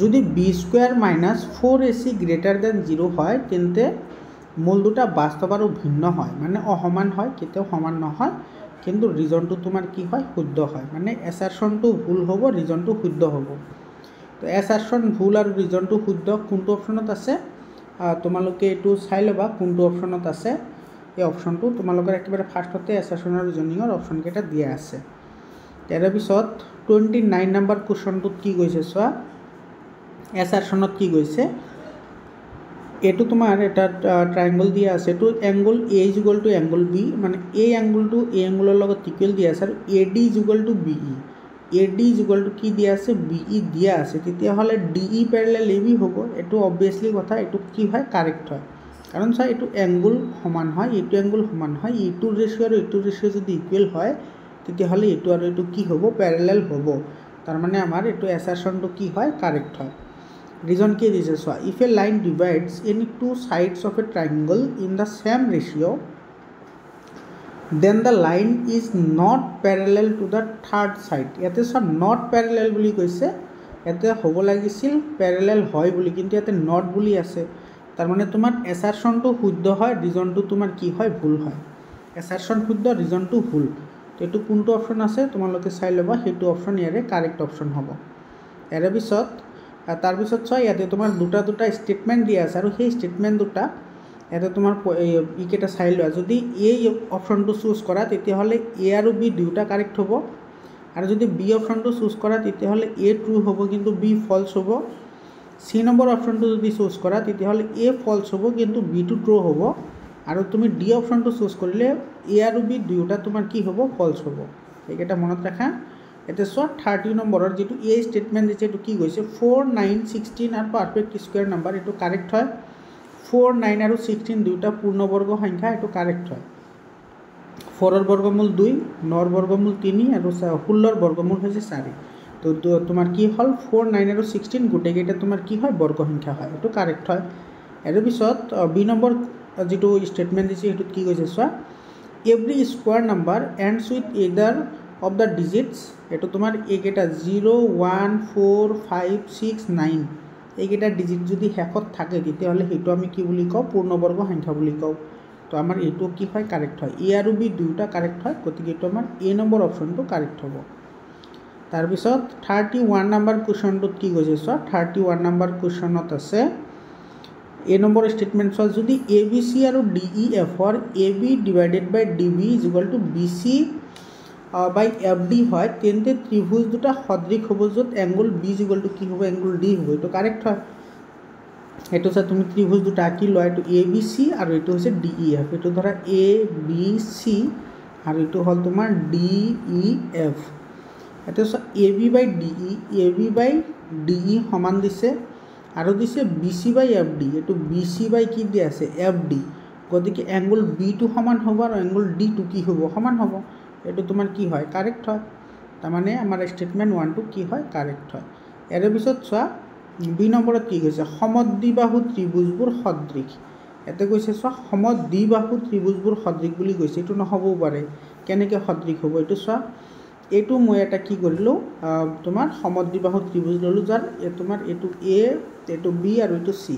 যদি বি স্কুৱেৰ মাইনাছ ফ'ৰ এ চি গ্ৰেটাৰ দেন জিৰ' হয় তেন্তে মূল দুটা বাস্তৱ আৰু ভিন্ন হয় মানে অসমান হয় কেতিয়াও সমান নহয় কিন্তু ৰিজনটো তোমাৰ কি হয় শুদ্ধ হয় মানে এচাৰশ্যনটো ভুল হ'ব ৰিজনটো শুদ্ধ হ'ব তো এচাৰশ্যন ভুল আৰু ৰিজনটো শুদ্ধ কোনটো অপশ্যনত আছে তোমালোকে এইটো চাই ল'বা কোনটো অপশ্যনত আছে এই অপশ্যনটো তোমালোকৰ একেবাৰে ফাৰ্ষ্টতে এছেচনৰ ৰিজনিঙৰ অপশ্যনকেইটা দিয়া আছে ইয়াৰে পিছত টুৱেণ্টি নাইন নাম্বাৰ কুৱেশ্যনটোত কি গৈছে চোৱা এছাৰচনত কি গৈছে এইটো তোমাৰ এটা ট্ৰাইংগল দিয়া আছে এইটো angle A equal to angle B মানে এই এংগুলটো এই এংগুলৰ লগত ইকুৱেল দিয়া আছে আৰু A D equal to B E A D is equal to कि दिखाई दिया तीन डि इ पेरेल ए वि हम यू अबियासलि कथा कि है कारेक्ट है कारण सर यू एंगुल समान है ये एंगुल समान है यूर रेसियो और यूर रेसियो जो इकुअल है तीन यू और यू कि हम पेरेल हम तार मैंने आम एसारन तो कि है कारेक्ट है रिजन किए दी से चुना if a line divides any two sides of a triangle in the same ratio then the line is not parallel to the third side ইয়াতে চব নট পেৰেলেল বুলি কৈছে ইয়াতে হ'ব লাগিছিল পেৰেলেল হয় বুলি কিন্তু ইয়াতে নট বুলি আছে তাৰমানে তোমাৰ এচাৰচনটো শুদ্ধ হয় ৰিজনটো তোমাৰ কি হয় ভুল হয় এচাৰচন শুদ্ধ ৰিজনটো ভুল এইটো কোনটো অপশ্যন আছে তোমালোকে চাই ল'বা সেইটো অপশ্যন ইয়াৰে কাৰেক্ট অপশ্যন হ'ব ইয়াৰে পিছত তাৰপিছত চোৱা ইয়াতে তোমাৰ দুটা দুটা ষ্টেটমেণ্ট দিয়া আছে আৰু সেই ষ্টেটমেণ্ট দুটা এটা তোমাৰ এই ইকেইটা চাই লোৱা যদি এই অপশ্যনটো চুজ কৰা তেতিয়াহ'লে এ আৰু বি দুয়োটা কাৰেক্ট হ'ব আৰু যদি বি অপশ্যনটো চুজ কৰা তেতিয়াহ'লে এ ট্ৰু হ'ব কিন্তু বি ফল্ছ হ'ব চি নম্বৰ অপশ্যনটো যদি চুজ কৰা তেতিয়াহ'লে এ ফল্ছ হ'ব কিন্তু বিটো ট্ৰু হ'ব আৰু তুমি ডি অপশ্যনটো চুজ কৰিলে এ আৰু বি দুয়োটা তোমাৰ কি হ'ব ফল্ছ হ'ব এইকেইটা মনত ৰাখা এতিয়া চোৱা থাৰ্টি নম্বৰৰ যিটো এ ষ্টেটমেণ্ট দিছে এইটো কি গৈছে ফ'ৰ নাইন ছিক্সটিন আৰু পাৰফেক্ট স্কুৱেৰ নাম্বাৰ এইটো কাৰেক্ট হয় ফোর নাইন আৰু ছিক্সটিন দুয়োটা পূৰ্ণবৰ্গ সংখ্যা এইটো কাৰেক্ট হয় ফ'ৰৰ বৰ্গমূল দুই নৰ বৰ্গমূল তিনি আৰু ষোল্লৰ বৰ্গমূল হৈছে চাৰি তো তোমাৰ কি হ'ল ফ'ৰ নাইন আৰু ছিক্সটিন গোটেইকেইটা তোমাৰ কি হয় বৰ্গ সংখ্যা হয় এইটো কাৰেক্ট হয় ইয়াৰ পিছত বি নম্বৰ যিটো ষ্টেটমেণ্ট দিছে সেইটোত কি কৈছে চোৱা every square number ends with either of the digits এইটো তোমাৰ এইকেইটা zero' one four five six nine এইকেইটা ডিজিট যদি শেষত থাকে তেতিয়াহ'লে সেইটো আমি কি বুলি কওঁ পূৰ্ণবৰ্গ সংখ্যা বুলি কওঁ তো আমাৰ এইটো কি হয় কাৰেক্ট হয় এ আৰু বি দুয়োটা কাৰেক্ট হয় গতিকে এইটো আমাৰ এ নম্বৰ অপশ্যনটো কাৰেক্ট হ'ব তাৰপিছত থাৰ্টি ওৱান নম্বৰ কুৱেশ্যনটোত কি কৈছে চোৱা থাৰ্টি ওৱান নম্বৰ কুৱেশ্যনত আছে এ নম্বৰ ষ্টেটমেণ্ট চোৱা যদি এ বি চি আৰু ডি ই এফৰ A B divided by D B is equal to B C by F D হয় তেন্তে ত্ৰিভুজ দুটা সদৃশ হ'ব য'ত এংগুল বি যুগল টু কি হ'ব এংগুল ডি হ'ব এইটো কাৰেক্ট হয় সেইটো হৈছে তুমি ত্ৰিভুজ দুটা আঁকি লোৱা এইটো এ বি চি আৰু এইটো হৈছে ডি ই এফ এইটো ধৰা এ বি চি আৰু এইটো হ'ল তোমাৰ ডি ই এফ এইটো চোৱা A B by D E A B by D E সমান দিছে আৰু দিছে B C by F D এইটো বি চি বাই কি দিয়া আছে এফ ডি গতিকে এংগুল বিটো সমান হ'ব আৰু এংগুল ডিটো কি হ'ব সমান হ'ব এইটো তোমাৰ কি হয় কাৰেক্ট হয় তাৰমানে আমাৰ ষ্টেটমেণ্ট ওৱানটো কি হয় কাৰেক্ট হয় ইয়াৰে পিছত চোৱা বি নম্বৰত কি কৈছে দি বাহু ত্ৰিভুজবোৰ সদৃশ ইয়াতে কৈছে চোৱা সমদ্বিবাহু ত্ৰিভুজবোৰ সদৃশ বুলি কৈছে এইটো নহ'বও পাৰে কেনেকৈ সদৃশ হ'ব এইটো চোৱা এইটো মই এটা কি কৰিলোঁ তোমাৰ বাহু ত্ৰিভুজ ল'লোঁ যাৰ তোমাৰ এইটো এ এইটো বি আৰু এইটো চি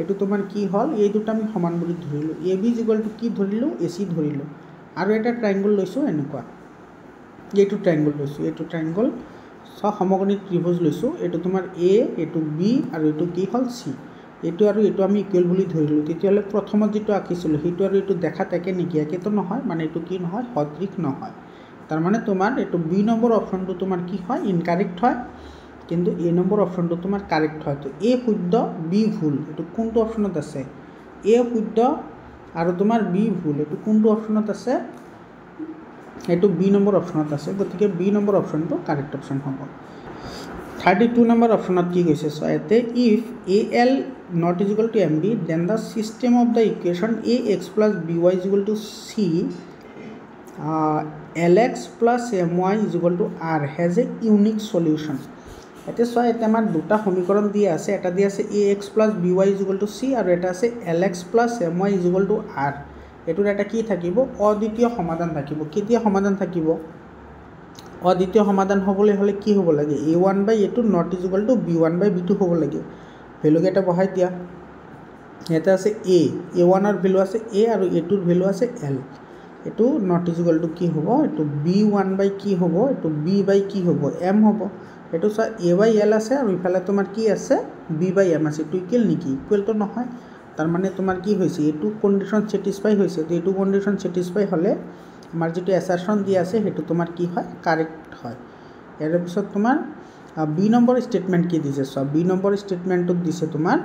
এইটো তোমাৰ কি হ'ল এই দুটা আমি সমান বুলি ধৰিলোঁ এ বি জিকলটো কি ধৰিলোঁ এ চি ধৰিলোঁ আৰু এটা ট্ৰাইংগল লৈছোঁ এনেকুৱা এইটো ট্ৰাইংগল লৈছোঁ এইটো ট্ৰাইংগল চব সমগ্ৰিক ত্ৰিভুজ লৈছোঁ এইটো তোমাৰ এ এইটো বি আৰু এইটো কি হ'ল চি এইটো আৰু এইটো আমি ইকুৱেল বুলি ধৰিলোঁ তেতিয়াহ'লে প্ৰথমত যিটো আঁকিছিলোঁ সেইটো আৰু এইটো দেখাত একে নিকিয়াকৈতো নহয় মানে এইটো কি নহয় সদৃশ নহয় তাৰমানে তোমাৰ এইটো বি নম্বৰ অপশ্যনটো তোমাৰ কি হয় ইনকাৰেক্ট হয় কিন্তু এ নম্বৰ অপশ্যনটো তোমাৰ কাৰেক্ট হয় তো এ শুদ্ধ বি ভুল এইটো কোনটো অপশ্যনত আছে এ শুদ্ধ আৰু তোমাৰ বি ভুল এইটো কোনটো অপশ্যনত আছে এইটো বি নম্বৰ অপশ্যনত আছে গতিকে বি নম্বৰ অপশ্যনটো কাৰেক্ট অপশ্যন হ'ব থাৰ্টি টু নম্বৰ অপশ্যনত কি কৈছে চ' ইয়াতে if A L not is equal to M B then the system of the equation A x plus B y is equal to C L x plus M y is equal to R has a unique solution এতিয়া চোৱা এতিয়া আমাৰ দুটা সমীকৰণ দিয়া আছে এটা দিয়া আছে A x plus B y equal to C আৰু এটা আছে L x plus M y equal to R এইটোৰ এটা কি থাকিব অদ্বিতীয় সমাধান থাকিব কেতিয়া সমাধান থাকিব অদ্বিতীয় সমাধান হ'বলৈ হ'লে কি হ'ব লাগে A one by A two not equal B one by B two হ'ব লাগে ভেলুকেইটা বঢ়াই দিয়া এটা আছে এ এ ওৱানৰ ভেলু আছে এ আৰু এ টুৰ ভেলু আছে এল এইটো নট ইজুগলটো কি হ'ব এইটো বি ওৱান বাই কি হ'ব এইটো বি বাই কি হ'ব এম হ'ব এইটো চা এ ৱাই এল আছে আৰু ইফালে তোমাৰ কি আছে বি বাই এম আছে এইটো ইকুৱেল নেকি ইকুৱেলটো নহয় তাৰমানে তোমাৰ কি হৈছে এইটো কণ্ডিশ্যন ছেটিছফাই হৈছে তো এইটো কণ্ডিশ্যন ছেটিছফাই হ'লে আমাৰ যিটো এচাৰশ্যন দিয়া আছে সেইটো তোমাৰ কি হয় কাৰেক্ট হয় ইয়াৰ পিছত তোমাৰ বি নম্বৰ ষ্টেটমেণ্ট কি দিছে চোৱা বি নম্বৰ ষ্টেটমেণ্টটোত দিছে তোমাৰ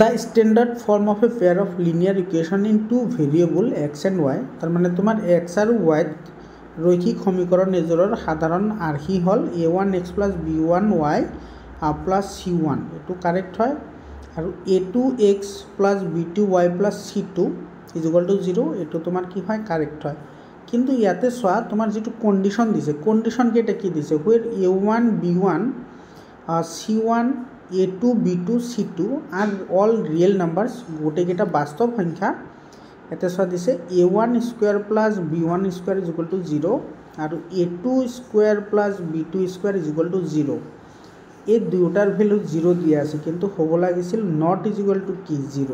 the standard form of a pair of linear equation in two variable x and y তাৰমানে তোমাৰ এক্স আৰু ৱাইত ৰৈখিক সমীকৰণ এযোৰৰ সাধাৰণ আৰ্হি হ'ল A one x plus B one y plus C one এইটো কাৰেক্ট হয় আৰু A two x plus B two y plus C two equal to zero' এইটো তোমাৰ কি হয় কাৰেক্ট হয় কিন্তু ইয়াতে চোৱা তোমাৰ যিটো কণ্ডিশ্যন দিছে কণ্ডিশ্যনকেইটা কি দিছে where A one B one C one A two B two C two are all real numbers গোটেইকেইটা বাস্তৱ সংখ্যা এতিয়া চোৱা দিছে A one square plus B one square is equal to zero' আৰু A two square plus B two square is equal to zero' এই দুয়োটাৰ value zero' দিয়া আছে কিন্তু হ'ব লাগিছিল নট ইজ ইকুৱেল টু কি জিৰ'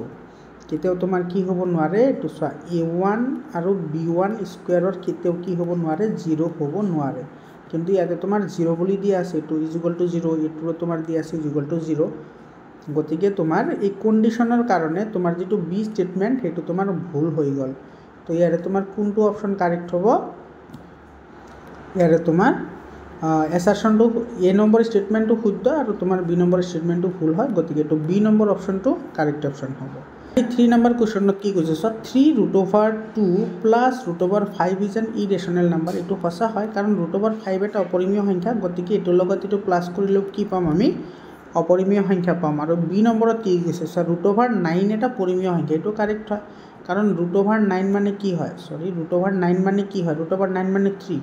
কেতিয়াও তোমাৰ কি হ'ব নোৱাৰে এইটো চোৱা এ ওৱান আৰু বি ওৱান স্কুৱেৰত কেতিয়াও কি হ'ব নোৱাৰে জিৰ' হ'ব নোৱাৰে কিন্তু ইয়াতে তোমাৰ জিৰ' বুলি দিয়া আছে এইটো ইজ ইকুৱেল টু জিৰ' এইটোৰ তোমাৰ দিয়া আছে ইজ ইকুৱেল টু জিৰ' গতিকে তোমাৰ এই কণ্ডিশ্যনৰ কাৰণে তোমাৰ যিটো বি ষ্টেটমেণ্ট সেইটো তোমাৰ ভুল হৈ গ'ল তো ইয়াৰে তোমাৰ কোনটো অপশ্যন কাৰেক্ট হ'ব ইয়াৰে তোমাৰ এছাৰশ্যনটো এ নম্বৰ ষ্টেটমেণ্টটো শুদ্ধ আৰু তোমাৰ বি নম্বৰ ষ্টেটমেণ্টটো ভুল হয় গতিকে এইটো বি নম্বৰ অপশ্যনটো কাৰেক্ট অপশ্যন হ'ব এই থ্ৰী নম্বৰ কুৱেশ্যনত কি কৈছে চোৱা three root over two plus root over five is an irrational number এইটো সঁচা হয় কাৰণ ৰুট অভাৰ ফাইভ এটা অপৰিমীয় সংখ্যা গতিকে এইটোৰ লগত এইটো প্লাছ কৰিলেও কি পাম আমি অপৰিমীয় সংখ্যা পাম আৰু বি নম্বৰত কি গৈছে চ' ৰুট অভাৰ নাইন এটা পৰিমীয় সংখ্যা এইটো কাৰেক্ট হয় কাৰণ ৰুট অভাৰ নাইন মানে কি হয় চৰি ৰুট অভাৰ নাইন মানে কি হয় ৰুট অভাৰ নাইন মানে থ্ৰী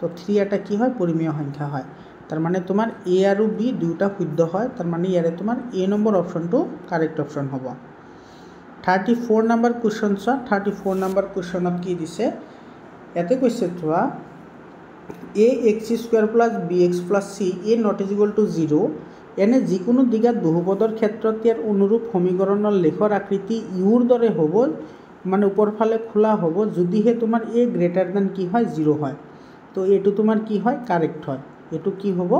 তো থ্ৰী এটা কি হয় পৰিমীয় সংখ্যা হয় তাৰমানে তোমাৰ এ আৰু বি দুয়োটা শুদ্ধ হয় তাৰমানে ইয়াৰে তোমাৰ এ নম্বৰ অপশ্যনটো কাৰেক্ট অপশ্যন হ'ব থাৰ্টি ফ'ৰ নম্বৰ কুৱেশ্যন চোৱা থাৰ্টি ফ'ৰ নম্বৰ কুৱেশ্যনত কি দিছে ইয়াতে কৈছে চোৱা a x c square plus b x plus c a not is equal to zero' এনে যিকোনো দিগাত বহুপদৰ ক্ষেত্ৰত ইয়াৰ অনুৰূপ সমীকৰণৰ লেখৰ আকৃতি ইউৰ দৰে হ'ব মানে ওপৰফালে খোলা হ'ব যদিহে তোমাৰ এ গ্ৰেটাৰ দেন কি হয় জিৰ' হয় তো এইটো তোমাৰ কি হয় কাৰেক্ট হয় এইটো কি হ'ব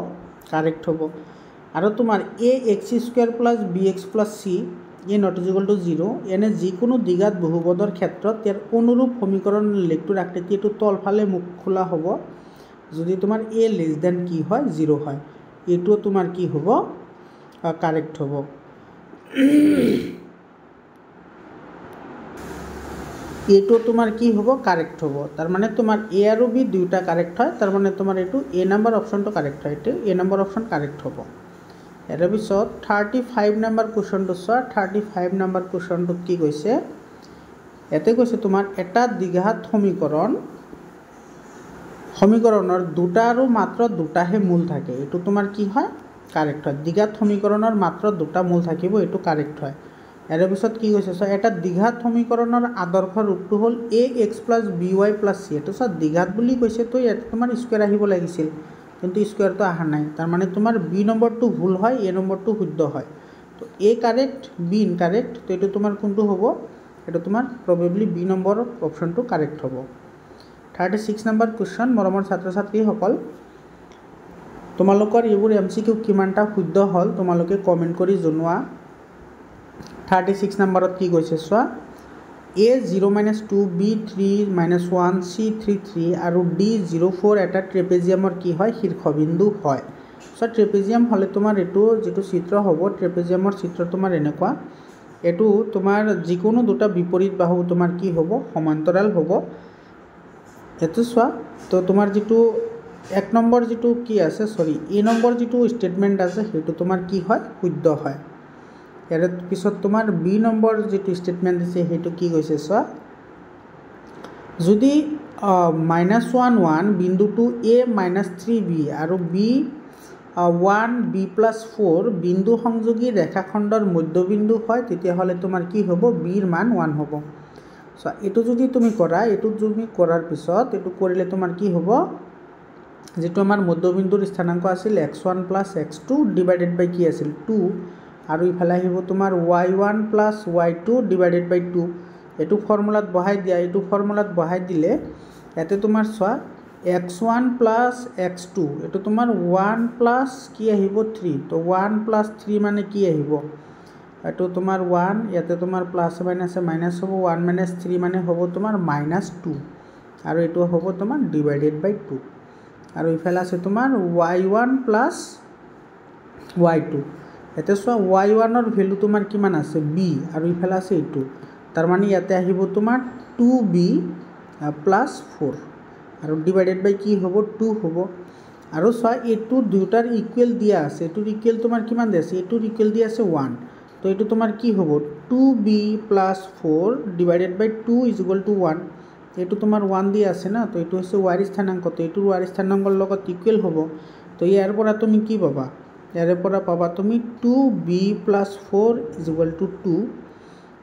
কাৰেক্ট হ'ব আৰু তোমাৰ a x square plus b x plus c a not is equal to zero' এনে যিকোনো দিগাত বহুপদৰ ক্ষেত্ৰত ইয়াৰ অনুৰূপ সমীকৰণ লেখটোৰ আকৃতি এইটো তলফালে মুখ খোলা হ'ব যদি তোমাৰ এ লেছ দেন কি হয় জিৰ' হয় এইটোও তোমাৰ কি হ'ব কাৰেক্ট হ'ব এইটো তোমাৰ কি হ'ব কাৰেক্ট হ'ব তাৰমানে তোমাৰ এ আৰু বি দুয়োটা কাৰেক্ট হয় তাৰমানে তোমাৰ এইটো এ নম্বৰ অপশ্যনটো কাৰেক্ট হয় এইটো এ নম্বৰ অপশ্যন কাৰেক্ট হ'ব ইয়াৰ পিছত থাৰ্টি ফাইভ নম্বৰ কুৱেশ্যনটো চোৱা থাৰ্টি ফাইভ নম্বৰ কুৱেশ্যনটোত কি কৈছে ইয়াতে কৈছে তোমাৰ এটা দীঘাত সমীকৰণ সমীকৰণৰ দুটা আৰু মাত্ৰ দুটাহে মূল থাকে এইটো তোমাৰ কি হয় কাৰেক্ট হয় দীঘাত সমীকৰণৰ মাত্ৰ দুটা মূল থাকিব এইটো কাৰেক্ট হয় ইয়াৰে পিছত কি কৈছে চ এটা দীঘাত সমীকৰণৰ আদৰ্শ ৰূপটো হ'ল a x plus B y plus c এইটো চোৱা দীঘাত বুলি কৈছেতো ইয়াত তোমাৰ স্কুৱেৰ আহিব লাগিছিল কিন্তু স্কুৱেৰটো অহা নাই তাৰমানে তোমাৰ বি নম্বৰটো ভুল হয় এ নম্বৰটো শুদ্ধ হয় তো এ কাৰেক্ট বি ইনকাৰেক্ট তো এইটো তোমাৰ কোনটো হ'ব এইটো তোমাৰ প্ৰবেবলি বি নম্বৰ অপশ্যনটো কাৰেক্ট হ'ব থাৰ্টি ছিক্স নম্বৰ কুৱেশ্যন মৰমৰ ছাত্ৰ ছাত্ৰীসকল তোমালোকৰ এইবোৰ এম চি কিউ কিমানটা শুদ্ধ হ'ল তোমালোকে কমেণ্ট কৰি জনোৱা থাৰ্টি ছিক্স নম্বৰত কি কৈছে চোৱা A zero' minus two B three minus one C three three আৰু ডি জিৰ' ফ'ৰ এটা ট্ৰেপেজিয়ামৰ কি হয় শীৰ্ষবিন্দু হয় চ' ট্ৰেপেজিয়াম হ'লে তোমাৰ এইটো যিটো চিত্ৰ হ'ব ট্ৰেপেজিয়ামৰ চিত্ৰ তোমাৰ এনেকুৱা এইটো তোমাৰ যিকোনো দুটা বিপৰীত বাহু তোমাৰ কি হ'ব সমান্তৰাল হ'ব সেইটো চোৱা তো তোমাৰ যিটো এক নম্বৰ যিটো কি আছে চৰি এ নম্বৰ যিটো ষ্টেটমেণ্ট আছে সেইটো তোমাৰ কি হয় শুদ্ধ হয় ইয়াৰে পিছত তোমাৰ বি নম্বৰ যিটো ষ্টেটমেণ্ট আছে সেইটো কি কৈছে চোৱা যদি মাইনাছ ওৱান ওৱান বিন্দুটো এ মাইনাছ থ্ৰী বি আৰু B one B plus four বিন্দু সংযোগী ৰেখাখণ্ডৰ মধ্যবিন্দু হয় তেতিয়াহ'লে তোমাৰ কি হ'ব বিৰ মান ওৱান হ'ব চোৱা এইটো যদি তুমি কৰা এইটো তুমি কৰাৰ পিছত এইটো কৰিলে তোমাৰ কি হ'ব যিটো আমাৰ মধ্যবিন্দুৰ স্থানাংক আছিল x one plus x two divided by কি আছিল টু আৰু ইফালে আহিব তোমাৰ y one plus y two divided by two এইটো ফৰ্মুলাত বহাই দিয়া এইটো ফৰ্মুলাত বহাই দিলে ইয়াতে তোমাৰ চোৱা x one plus x two এইটো তোমাৰ ওৱান প্লাছ কি আহিব থ্ৰী ত' ওৱান প্লাছ থ্ৰী মানে কি আহিব এইটো তোমাৰ ওৱান ইয়াতে তোমাৰ প্লাছ মাইনাছ মাইনাছ হ'ব ওৱান মাইনাছ থ্ৰী মানে হ'ব তোমাৰ মাইনাছ টু আৰু এইটো হ'ব তোমাৰ ডিভাইডেড বাই টু আৰু ইফালে আছে তোমাৰ y one plus y two ইয়াতে চোৱা ৱাই ওৱানৰ ভেলু তোমাৰ কিমান আছে বি আৰু ইফালে আছে এইটো তাৰমানে ইয়াতে আহিব তোমাৰ টু বি প্লাছ ফ'ৰ আৰু ডিভাইডেড বাই কি হ'ব টু হ'ব আৰু চোৱা এইটো দুয়োটাৰ ইকুৱেল দিয়া আছে এইটোৰ ইকুৱেল তোমাৰ কিমান দিয়া আছে এইটোৰ ইকুৱেল দিয়া আছে ওৱান তো এইটো তোমার কি হব two b plus four divided by two is equal to one এইটো তোমার ওয়ান দিয়ে আছে না তো এইটো হচ্ছে ওয়ার স্থানাঙ্ক তো এইটোর ওয়ার স্থানাঙ্কর ইকুয়াল হব তো ইয়ারপরা তুমি কি পাবা ইয়ারপরা পাবা তুমি two b plus four is equal to two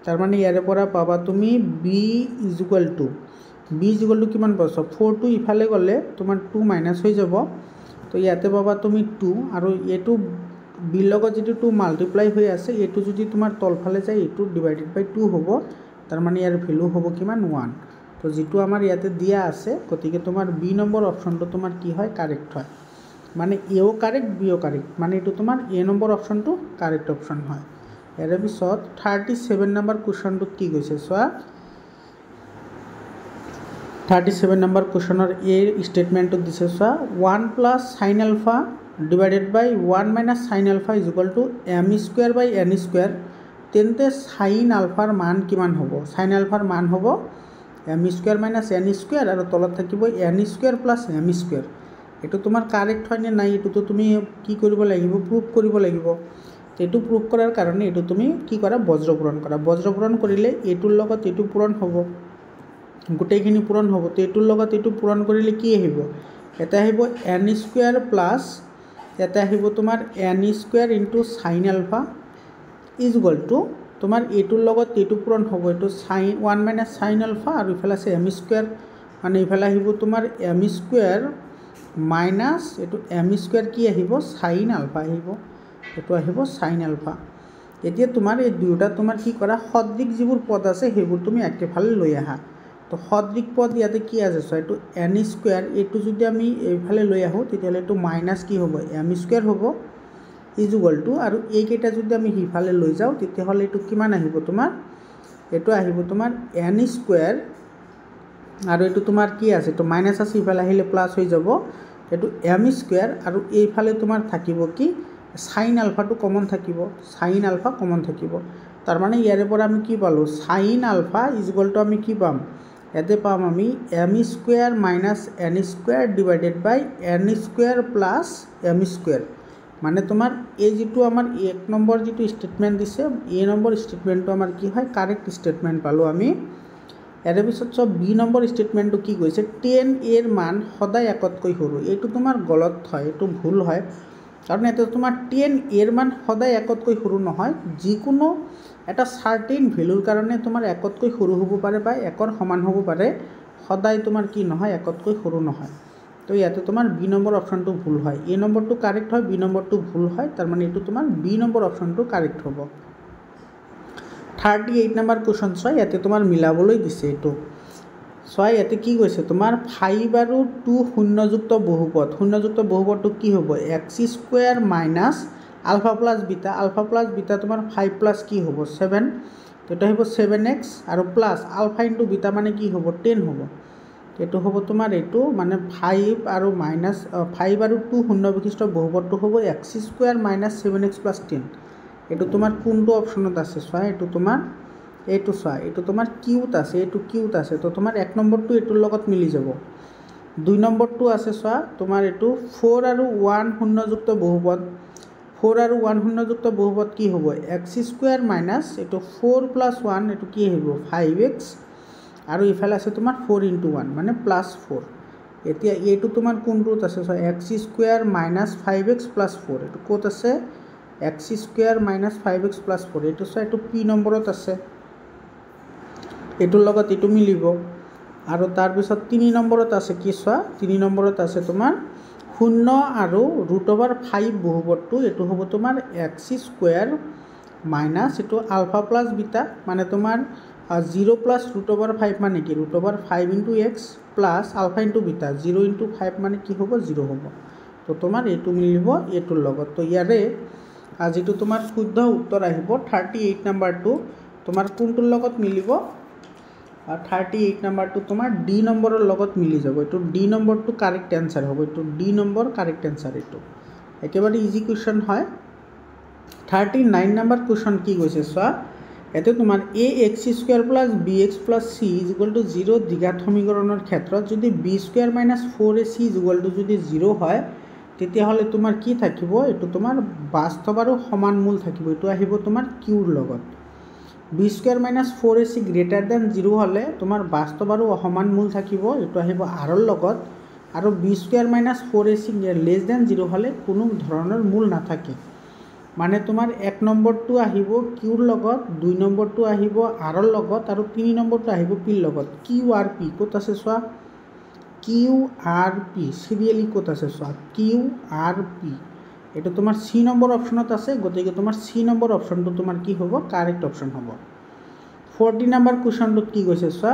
তার মানে ইয়ারপরা পাবা তুমি b is equal to b is equal to কি পাচ্ছ ফোর টু ইফালে গলে তোমার টু মাইনাস হয়ে যাব তো ইয়াতে পাবা তুমি টু আর এইটো বিৰ লগত যিটো টু মাল্টিপ্লাই হৈ আছে এইটো যদি তোমাৰ তলফালে যায় এইটো ডিভাইডেড বাই টু হ'ব তাৰমানে ইয়াৰ ভেলু হ'ব কিমান ওৱান তো যিটো আমাৰ ইয়াতে দিয়া আছে গতিকে তোমাৰ বি নম্বৰ অপশ্যনটো তোমাৰ কি হয় কাৰেক্ট হয় মানে এও কাৰেক্ট বিও কাৰেক্ট মানে এইটো তোমাৰ এ নম্বৰ অপশ্যনটো কাৰেক্ট অপশ্যন হয় ইয়াৰে পিছত থাৰ্টি ছেভেন নম্বৰ কুৱেশ্যনটোত কি কৈছে চোৱা থাৰ্টি ছেভেন নম্বৰ কুৱেশ্যনৰ এ ষ্টেটমেণ্টটোত দিছে চোৱা one plus sine alpha divided by one minus sine alpha is equal to m square by n square তেন্তে চাইন আলফাৰ মান কিমান হ'ব চাইন আলফাৰ মান হ'ব m square minus n square আৰু তলত থাকিব n square plus m square এইটো তোমাৰ কাৰেক্ট হয়নে নাই এইটোতো তুমি কি কৰিব লাগিব প্ৰুফ কৰিব লাগিব এইটো প্ৰুফ কৰাৰ কাৰণে এইটো তুমি কি কৰা বজ্ৰপূৰণ কৰা বজ্ৰপূৰণ কৰিলে এইটোৰ লগত এইটো পূৰণ হ'ব গোটেইখিনি পূৰণ হ'ব তো এইটোৰ লগত এইটো পূৰণ কৰিলে কি আহিব এটা আহিব এন স্কুৱেৰ প্লাছ ইয়াতে আহিব তোমাৰ n square into sine alpha is equal to তোমাৰ এইটোৰ লগত এইটো পূৰণ হ'ব এইটো sine one minus sine alpha আৰু ইফালে আছে এম স্কুৱেৰ মানে ইফালে আহিব তোমাৰ এম স্কুৱেৰ মাইনাছ এইটো এম স্কুৱেৰ কি আহিব চাইন আলফা আহিব এইটো আহিব চাইন আলফা এতিয়া তোমাৰ এই দুয়োটা তোমাৰ কি কৰা সদৃশ যিবোৰ পদ আছে সেইবোৰ তুমি একেফালে লৈ আহা তো সদৃক পদ ইয়াতে কি আছে চ এইটো এন স্কুৱেৰ এইটো যদি আমি এইফালে লৈ আহোঁ তেতিয়াহ'লে এইটো মাইনাছ কি হ'ব এম স্কুৱেৰ হ'ব ইজুৱেল টু আৰু এইকেইটা যদি আমি সিফালে লৈ যাওঁ তেতিয়াহ'লে এইটো কিমান আহিব তোমাৰ এইটো আহিব তোমাৰ এন স্কুৱেৰ আৰু এইটো তোমাৰ কি আছে এইটো মাইনাছ আছে সিফালে আহিলে প্লাছ হৈ যাব এইটো এম স্কুৱেৰ আৰু এইফালে তোমাৰ থাকিব কি চাইন আলফাটো কমন থাকিব চাইন আলফা কমন থাকিব তাৰমানে ইয়াৰে পৰা আমি কি পালোঁ চাইন আলফা ইজুৱেল আমি কি পাম ये पमी m square minus n square divided one square plus m square मानने तुम्हार ये जी आम एक नम्बर जी स्टेटमेंट दी ए नम्बर स्टेटमेंट तो कि है कारेक्ट स्टेटमेंट पालू आम यार पद नम्बर स्टेटमेंट कि कैसे टेन एर मान सदा एकतको सर ये तुम गलत है यू भूल है कारण ये तुम टेन एर मान सदा एकतको सर नो এটা চাৰ্টেইন ভেলুৰ কাৰণে তোমাৰ একতকৈ সৰু হ'ব পাৰে বা একৰ সমান হ'ব পাৰে সদায় তোমাৰ কি নহয় একতকৈ সৰু নহয় তো ইয়াতে তোমাৰ বি নম্বৰ অপশ্যনটো ভুল হয় এ নম্বৰটো কাৰেক্ট হয় বি নম্বৰটো ভুল হয় তাৰমানে এইটো তোমাৰ বি নম্বৰ অপশ্যনটো কাৰেক্ট হ'ব থাৰ্টি এইট নম্বৰ কুৱেশ্যন চোৱা ইয়াতে তোমাৰ মিলাবলৈ দিছে এইটো ছয় ইয়াতে কি কৈছে তোমাৰ ফাইভ আৰু টু শূন্যযুক্ত বহুপদ শূন্যযুক্ত বহুপদটো কি হ'ব x square minus alpha plus beta alpha plus beta তোমাৰ ফাইভ প্লাছ কি হ'ব ছেভেন এইটো আহিব ছেভেন এক্স আৰু প্লাছ আলফা ইনটু বিটা মানে কি হ'ব টেন হ'ব এইটো হ'ব তোমাৰ এইটো মানে ফাইভ আৰু মাইনাছ ফাইভ আৰু টু শূন্য বিশিষ্ট বহুপদটো হ'ব x square minus seven x plus ten এইটো তোমাৰ কোনটো অপশ্যনত আছে চোৱা এইটো তোমাৰ এইটো চোৱা এইটো তোমাৰ কিউত আছে এইটো কিউত আছে তো তোমাৰ এক নম্বৰটো এইটোৰ লগত মিলি যাব দুই নম্বৰটো আছে চোৱা তোমাৰ এইটো ফ'ৰ আৰু ওৱান শূন্যযুক্ত বহুপদ ফ'ৰ আৰু ওৱান শূন্যযুক্ত বহুপদ কি হ'ব এক্স স্কুৱেৰ মাইনাছ এইটো ফ'ৰ প্লাছ ওৱান এইটো কি আহিব ফাইভ এক্স আৰু ইফালে আছে তোমাৰ ফ'ৰ ইনটু ওৱান মানে প্লাছ ফ'ৰ এতিয়া এইটো তোমাৰ কোনটোত আছে চ x square minus five x plus four এইটো ক'ত আছে x square minus five x plus four এইটো চোৱা এইটো পি নম্বৰত আছে এইটোৰ লগত এইটো মিলিব আৰু তাৰপিছত তিনি নম্বৰত আছে কি চোৱা তিনি নম্বৰত আছে তোমাৰ শূন্য আৰু ৰুট অভাৰ ফাইভ বহুপদটো এইটো হ'ব তোমাৰ এক্স স্কুৱেৰ মাইনাছ এইটো আলফা প্লাছ বিটা মানে তোমাৰ zero' plus root over five মানে কি root over five into x plus alpha into beta zero' into five মানে কি হ'ব জিৰ' হ'ব তো তোমাৰ এইটো মিলিব এইটোৰ লগত তো ইয়াৰে যিটো তোমাৰ শুদ্ধ উত্তৰ আহিব থাৰ্টি এইট নাম্বাৰটো তোমাৰ কোনটোৰ লগত মিলিব থাৰ্টি এইট নম্বৰটো তোমাৰ ডি নম্বৰৰ লগত মিলি যাব এইটো ডি নম্বৰটো কাৰেক্ট এনচাৰ হ'ব এইটো ডি নম্বৰ কাৰেক্ট এনচাৰ এইটো একেবাৰে ইজি কুৱেশ্যন হয় থাৰ্টি নাইন নম্বৰ কুৱেশ্যন কি গৈছে চোৱা ইয়াতে তোমাৰ a x square plus b x plus c is equal to zero' দীঘাত সমীকৰণৰ ক্ষেত্ৰত যদি B square minus four A c is equal to যদি জিৰ' হয় তেতিয়াহ'লে তোমাৰ কি থাকিব এইটো তোমাৰ বাস্তৱ আৰু সমান মূল থাকিব এইটো আহিব তোমাৰ কিউৰ লগত বি স্কুৱেৰ মাইনাছ ফ'ৰ এ চি গ্ৰেটাৰ দেন জিৰ' হ'লে তোমাৰ বাস্তৱ আৰু অসমান মূল থাকিব এইটো আহিব আৰৰ লগত আৰু বি স্কুৱেৰ মাইনাছ ফ'ৰ এ চি লেছ দেন জিৰ' হ'লে কোনো ধৰণৰ মূল নাথাকে মানে তোমাৰ এক নম্বৰটো আহিব কিউৰ লগত দুই নম্বৰটো আহিব আৰৰ লগত আৰু তিনি নম্বৰটো আহিব পিৰ লগত কিউ আৰ পি ক'ত আছে চোৱা কিউ আৰ পি চিৰিয়েলি ক'ত আছে চোৱা কিউ আৰ পি এইটো তোমাৰ চি নম্বৰ অপশ্যনত আছে গতিকে তোমাৰ চি নম্বৰ অপশ্যনটো তোমাৰ কি হ'ব কাৰেক্ট অপশ্যন হ'ব ফৰ্টি নম্বৰ কুৱেশ্যনটোত কি কৈছে চোৱা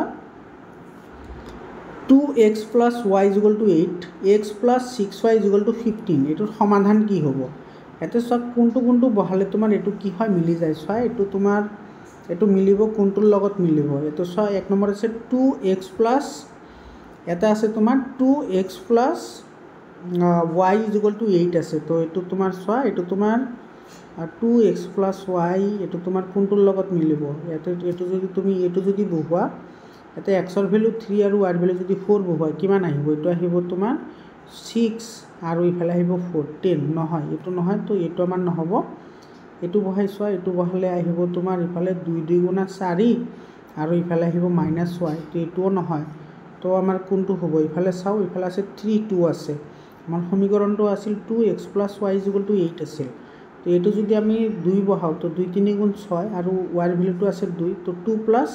two x plus y equal to eight x plus six y equal to fifteen এইটোৰ সমাধান কি হ'ব ইয়াতে চোৱা কোনটো কোনটো বহালে তোমাৰ এইটো কি হয় মিলি যায় চোৱা এইটো তোমাৰ এইটো মিলিব কোনটোৰ লগত মিলিব এইটো চোৱা এক নম্বৰ আছে টু এক্স প্লাছ এটা আছে তোমাৰ two x plus y equal to eight আছে তো এইটো তোমাৰ চোৱা এইটো তোমাৰ টু এক্স প্লাছ ৱাই এইটো তোমাৰ কোনটোৰ লগত মিলিব ইয়াতে এইটো যদি তুমি এইটো যদি বহোৱা ইয়াতে এক্সৰ ভেলু থ্ৰী আৰু ৱাইৰ ভেলু যদি ফ'ৰ বহোৱা কিমান আহিব এইটো আহিব তোমাৰ ছিক্স আৰু ইফালে আহিব ফ'ৰ্টিন নহয় এইটো নহয় তো এইটো আমাৰ নহ'ব এইটো বহাই চোৱা এইটো বহালে আহিব তোমাৰ ইফালে দুই দুই গুণা চাৰি আৰু ইফালে আহিব মাইনাছ ৱাই তো এইটোও নহয় তো আমাৰ কোনটো হ'ব ইফালে চাওঁ ইফালে আছে থ্ৰী টু আছে আমাৰ সমীকৰণটো আছিল two x plus y is equal to eight আছিল তো এইটো যদি আমি দুই বহাওঁ তো দুই তিনি গুণ ছয় আৰু ৱাইৰ ভেলুটো আছিল দুই তো two plus